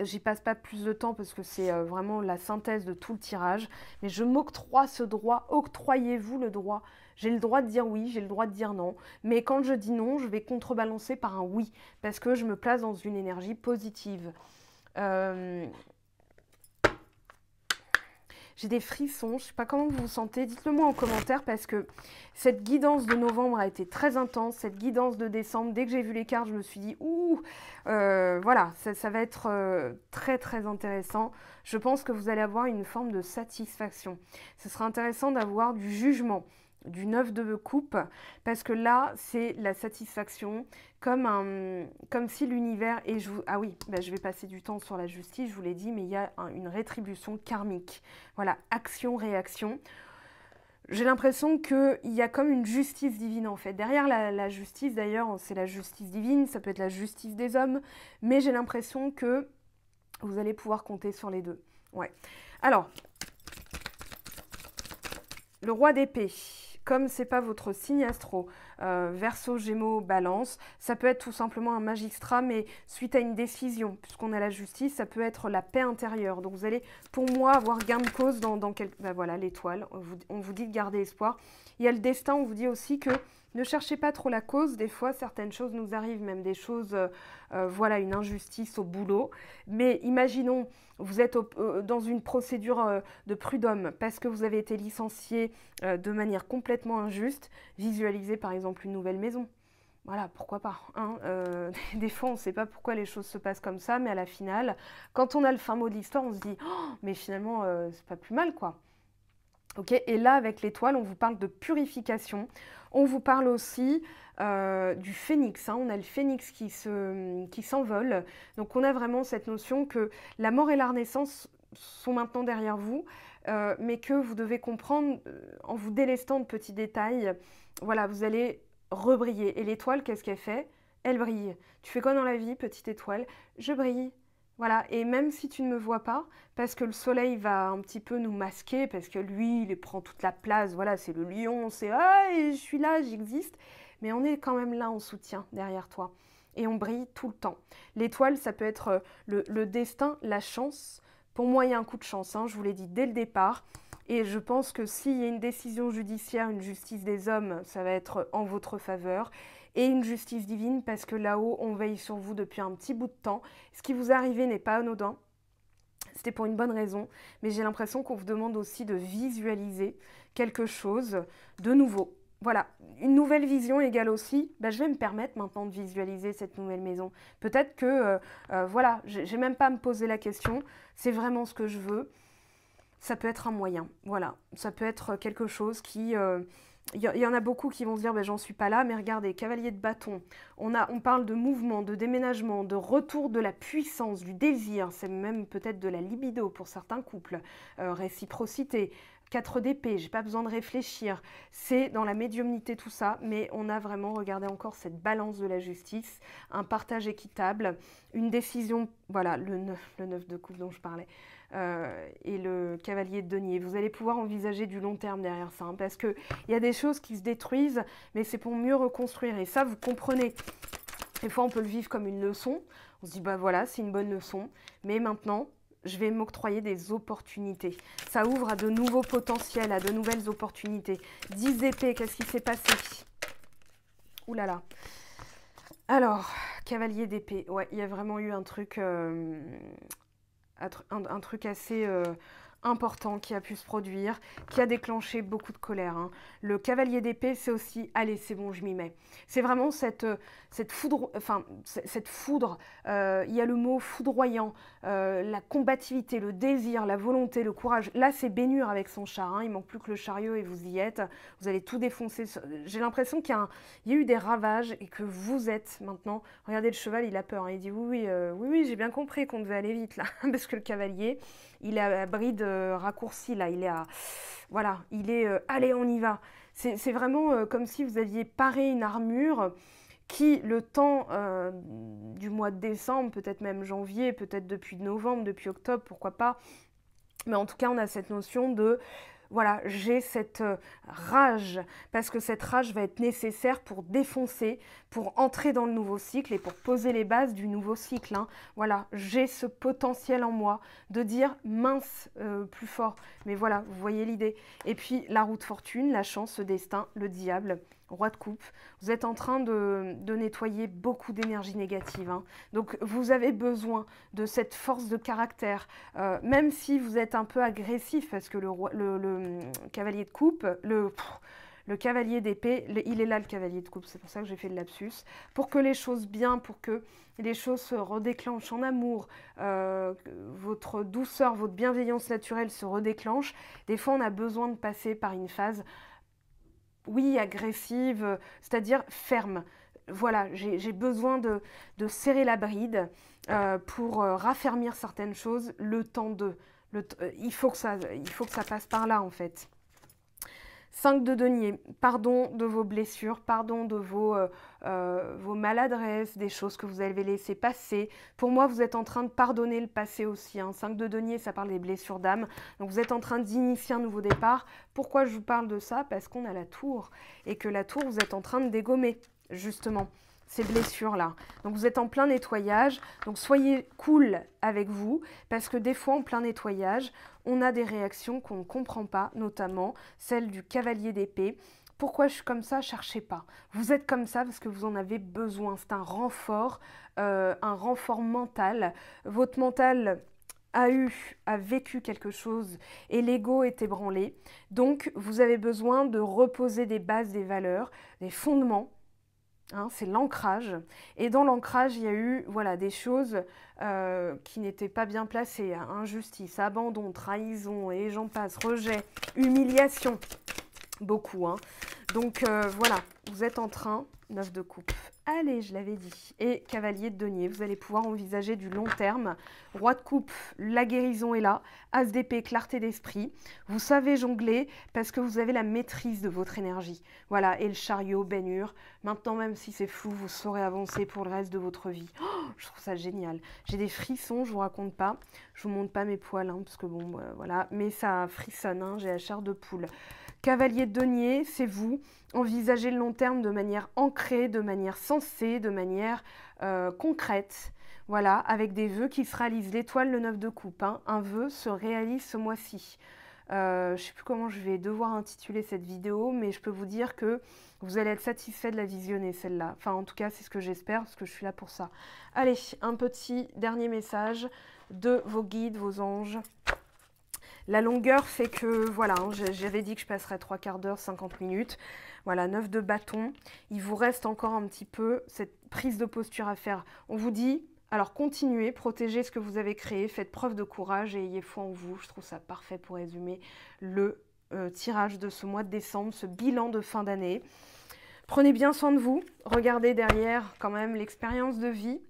J'y passe pas plus de temps parce que c'est euh, vraiment la synthèse de tout le tirage. Mais je m'octroie ce droit. Octroyez-vous le droit. J'ai le droit de dire oui, j'ai le droit de dire non. Mais quand je dis non, je vais contrebalancer par un oui parce que je me place dans une énergie positive. Euh, j'ai des frissons. Je ne sais pas comment vous vous sentez. Dites-le moi en commentaire parce que cette guidance de novembre a été très intense. Cette guidance de décembre, dès que j'ai vu les cartes, je me suis dit ouh, euh, voilà, ça, va être euh, très très intéressant. Je pense que vous allez avoir une forme de satisfaction. Ce sera intéressant d'avoir du jugement du neuf de coupe, parce que là, c'est la satisfaction, comme, un, comme si l'univers... Et ah oui, ben je vais passer du temps sur la justice, je vous l'ai dit, mais il y a une rétribution karmique. Voilà, action-réaction. J'ai l'impression qu'il y a comme une justice divine en fait. Derrière la, la justice, d'ailleurs, c'est la justice divine, ça peut être la justice des hommes, mais j'ai l'impression que vous allez pouvoir compter sur les deux. Ouais. Alors, le roi d'épée. Comme c'est pas votre signe astro, euh, verso, gémeaux, balance. Ça peut être tout simplement un magistrat, mais suite à une décision, puisqu'on a la justice, ça peut être la paix intérieure. Donc vous allez, pour moi, avoir gain de cause dans, dans ben voilà, l'étoile. On, vous dit de garder espoir. Il y a le destin, on vous dit aussi que ne cherchez pas trop la cause. Des fois, certaines choses nous arrivent, même des choses, euh, euh, voilà, une injustice au boulot. Mais imaginons, vous êtes dans une procédure de prud'homme parce que vous avez été licencié de manière complètement injuste. Visualisez par exemple plus une nouvelle maison. Voilà, pourquoi pas. Hein, euh, des fois, on ne sait pas pourquoi les choses se passent comme ça, mais à la finale, quand on a le fin mot de l'histoire, on se dit oh, mais finalement, euh, c'est pas plus mal, quoi. Ok, et là, avec l'étoile, on vous parle de purification. On vous parle aussi euh, du phénix. Hein. On a le phénix qui s'envole. Se, qui Donc, on a vraiment cette notion que la mort et la renaissance sont maintenant derrière vous. Euh, mais que vous devez comprendre euh, en vous délestant de petits détails. Voilà, vous allez rebriller. Et l'étoile, qu'est-ce qu'elle fait Elle brille. Tu fais quoi dans la vie, petite étoile Je brille. Voilà, et même si tu ne me vois pas, parce que le soleil va un petit peu nous masquer, parce que lui, il prend toute la place, voilà, c'est le lion, c'est ah, je suis là, j'existe, mais on est quand même là on soutient derrière toi. Et on brille tout le temps. L'étoile, ça peut être euh, le destin, la chance, pour moi, il y a un coup de chance, hein, je vous l'ai dit dès le départ. Et je pense que s'il y a une décision judiciaire, une justice des hommes, ça va être en votre faveur. Et une justice divine, parce que là-haut, on veille sur vous depuis un petit bout de temps. Ce qui vous arrive n'est pas anodin. C'était pour une bonne raison, mais j'ai l'impression qu'on vous demande aussi de visualiser quelque chose de nouveau, voilà, une nouvelle vision égale aussi, ben, je vais me permettre maintenant de visualiser cette nouvelle maison. Peut-être que, euh, euh, voilà, je voilà, j'ai même pas à me poser la question, c'est vraiment ce que je veux. Ça peut être un moyen, voilà. Ça peut être quelque chose qui... Il euh, y, en a beaucoup qui vont se dire, ben, j'en suis pas là, mais regardez, cavalier de bâton, on, a, on parle de mouvement, de déménagement, de retour de la puissance, du désir, c'est même peut-être de la libido pour certains couples, réciprocité, 4 d'épée, j'ai pas besoin de réfléchir. C'est dans la médiumnité tout ça, mais on a vraiment regardé encore cette balance de la justice, un partage équitable, une décision, voilà, le 9, le de coupe dont je parlais, euh, et le cavalier de denier. Vous allez pouvoir envisager du long terme derrière ça, hein, parce qu'il y a des choses qui se détruisent, mais c'est pour mieux reconstruire. Et ça, vous comprenez. Des fois, on peut le vivre comme une leçon. On se dit, bah voilà, c'est une bonne leçon. Mais maintenant, je vais m'octroyer des opportunités. Ça ouvre à de nouveaux potentiels, à de nouvelles opportunités. 10 épées, qu'est-ce qui s'est passé Ouh là là. Alors, cavalier d'épée. Ouais, il y a vraiment eu un truc, euh, un, truc assez, euh, important qui a pu se produire, qui a déclenché beaucoup de colère. Hein. Le cavalier d'épée, c'est aussi allez, c'est bon, je m'y mets. C'est vraiment cette, euh, cette foudre, enfin, cette foudre, euh, il y a le mot foudroyant, euh, la combativité, le désir, la volonté, le courage. Là, c'est Bénure avec son char, hein. il manque plus que le chariot et vous y êtes. Vous allez tout défoncer. J'ai l'impression qu'il y, a eu des ravages et que vous êtes maintenant. Regardez le cheval, il a peur, hein. il dit oui, oui, oui, oui j'ai bien compris qu'on devait aller vite là, parce que le cavalier, il est à bride euh, raccourci là, il est à voilà, il est euh, allez on y va. C'est vraiment euh, comme si vous aviez paré une armure qui, le temps du mois de décembre, peut-être même janvier, peut-être depuis novembre, depuis octobre, pourquoi pas. Mais en tout cas, on a cette notion de voilà, j'ai cette euh, rage, parce que cette rage va être nécessaire pour défoncer, pour entrer dans le nouveau cycle et pour poser les bases du nouveau cycle. Hein. Voilà, j'ai ce potentiel en moi de dire mince euh, plus fort. Mais voilà, vous voyez l'idée. Et puis la route fortune, la chance, le destin, le diable, roi de coupe, vous êtes en train de, nettoyer beaucoup d'énergie négative. Hein. Donc vous avez besoin de cette force de caractère, euh, même si vous êtes un peu agressif, parce que le, hum, cavalier de coupe, le... cavalier d'épée, il est là le cavalier de coupe, c'est pour ça que j'ai fait le lapsus, pour que les choses bien, pour que les choses se redéclenchent en amour, euh, votre douceur, votre bienveillance naturelle se redéclenche. Des fois, on a besoin de passer par une phase oui, agressive, c'est-à-dire ferme. Voilà, j'ai besoin de, serrer la bride euh, pour euh, raffermir certaines choses le temps de. Euh, il faut que ça passe par là, en fait. 5 de deniers, pardon de vos blessures, pardon de euh, euh, vos, maladresses, des choses que vous avez laissées passer. Pour moi, vous êtes en train de pardonner le passé aussi. Hein. 5 de denier, ça parle des blessures d'âme. Donc vous êtes en train d'initier un nouveau départ. Pourquoi je vous parle de ça Parce qu'on a la tour et que la tour, vous êtes en train de dégommer, justement ces blessures-là. Donc vous êtes en plein nettoyage, donc soyez cool avec vous, parce que des fois en plein nettoyage, on a des réactions qu'on ne comprend pas, notamment celle du cavalier d'épée. Pourquoi je suis comme ça Cherchez pas. Vous êtes comme ça parce que vous en avez besoin. C'est un renfort, euh, un renfort mental. Votre mental a eu, a vécu quelque chose et l'ego est ébranlé. Donc vous avez besoin de reposer des bases, des valeurs, des fondements Hein, c'est l'ancrage. Et dans l'ancrage, il y a eu voilà, des choses euh, qui n'étaient pas bien placées. Injustice, abandon, trahison, et j'en passe, rejet, humiliation. Beaucoup. Hein. Donc euh, voilà, vous êtes en train, Neuf de coupe. Allez, je l'avais dit. Et cavalier de denier, vous allez pouvoir envisager du long terme. Roi de coupe, la guérison est là. As d'épée, clarté d'esprit. Vous savez jongler parce que vous avez la maîtrise de votre énergie. Voilà, et le chariot, baignure, Maintenant, même si c'est flou, vous saurez avancer pour le reste de votre vie. Oh, je trouve ça génial. J'ai des frissons, je vous raconte pas. Je vous montre pas mes poils, hein, parce que bon, bah, voilà. Mais ça frissonne, hein, j'ai la chair de poule. Cavalier de denier, c'est vous. Envisagez le long terme de manière ancrée, de manière sensée, de manière euh, concrète. Voilà, avec des vœux qui se réalisent. L'étoile, le 9 de coupe. Hein. Un vœu se réalise ce mois-ci. Euh, je ne sais plus comment je vais devoir intituler cette vidéo, mais je peux vous dire que vous allez être satisfait de la visionner, celle-là. Enfin, en tout cas, c'est ce que j'espère, parce que je suis là pour ça. Allez, un petit dernier message de vos guides, vos anges. La longueur fait que, voilà, hein, j'avais dit que je passerais trois quarts d'heure, 50 minutes. Voilà, neuf de bâton. Il vous reste encore un petit peu cette prise de posture à faire. On vous dit, alors continuez, protégez ce que vous avez créé, faites preuve de courage et ayez foi en vous. Je trouve ça parfait pour résumer le euh, tirage de ce mois de décembre, ce bilan de fin d'année. Prenez bien soin de vous, regardez derrière quand même l'expérience de vie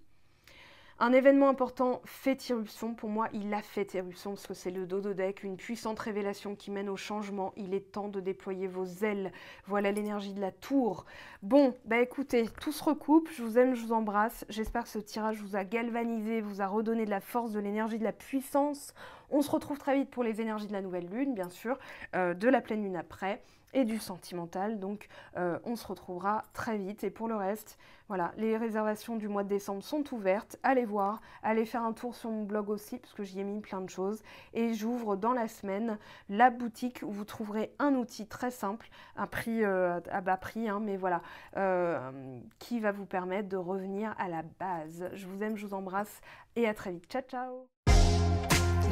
un événement important fait irruption. Pour moi, il a fait irruption parce que c'est le dodo deck, une puissante révélation qui mène au changement. Il est temps de déployer vos ailes. Voilà l'énergie de la tour. Bon, bah écoutez, tout se recoupe. Je vous aime, je vous embrasse. J'espère que ce tirage vous a galvanisé, vous a redonné de la force, de l'énergie, de la puissance. On se retrouve très vite pour les énergies de la nouvelle lune, bien sûr, euh, de la pleine lune après et du sentimental. Donc euh, on se retrouvera très vite. Et pour le reste, voilà, les réservations du mois de décembre sont ouvertes. Allez voir, allez faire un tour sur mon blog aussi, parce que j'y ai mis plein de choses. Et j'ouvre dans la semaine la boutique où vous trouverez un outil très simple, un prix euh, à bas prix, hein, mais voilà, euh, qui va vous permettre de revenir à la base. Je vous aime, je vous embrasse et à très vite. Ciao, ciao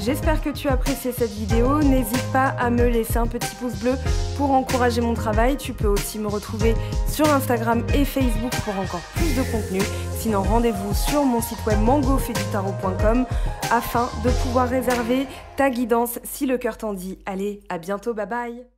J'espère que tu as apprécié cette vidéo. N'hésite pas à me laisser un petit pouce bleu pour encourager mon travail. Tu peux aussi me retrouver sur Instagram et Facebook pour encore plus de contenu. Sinon, rendez-vous sur mon site web mangofedutarot.com afin de pouvoir réserver ta guidance si le cœur t'en dit. Allez, à bientôt, bye bye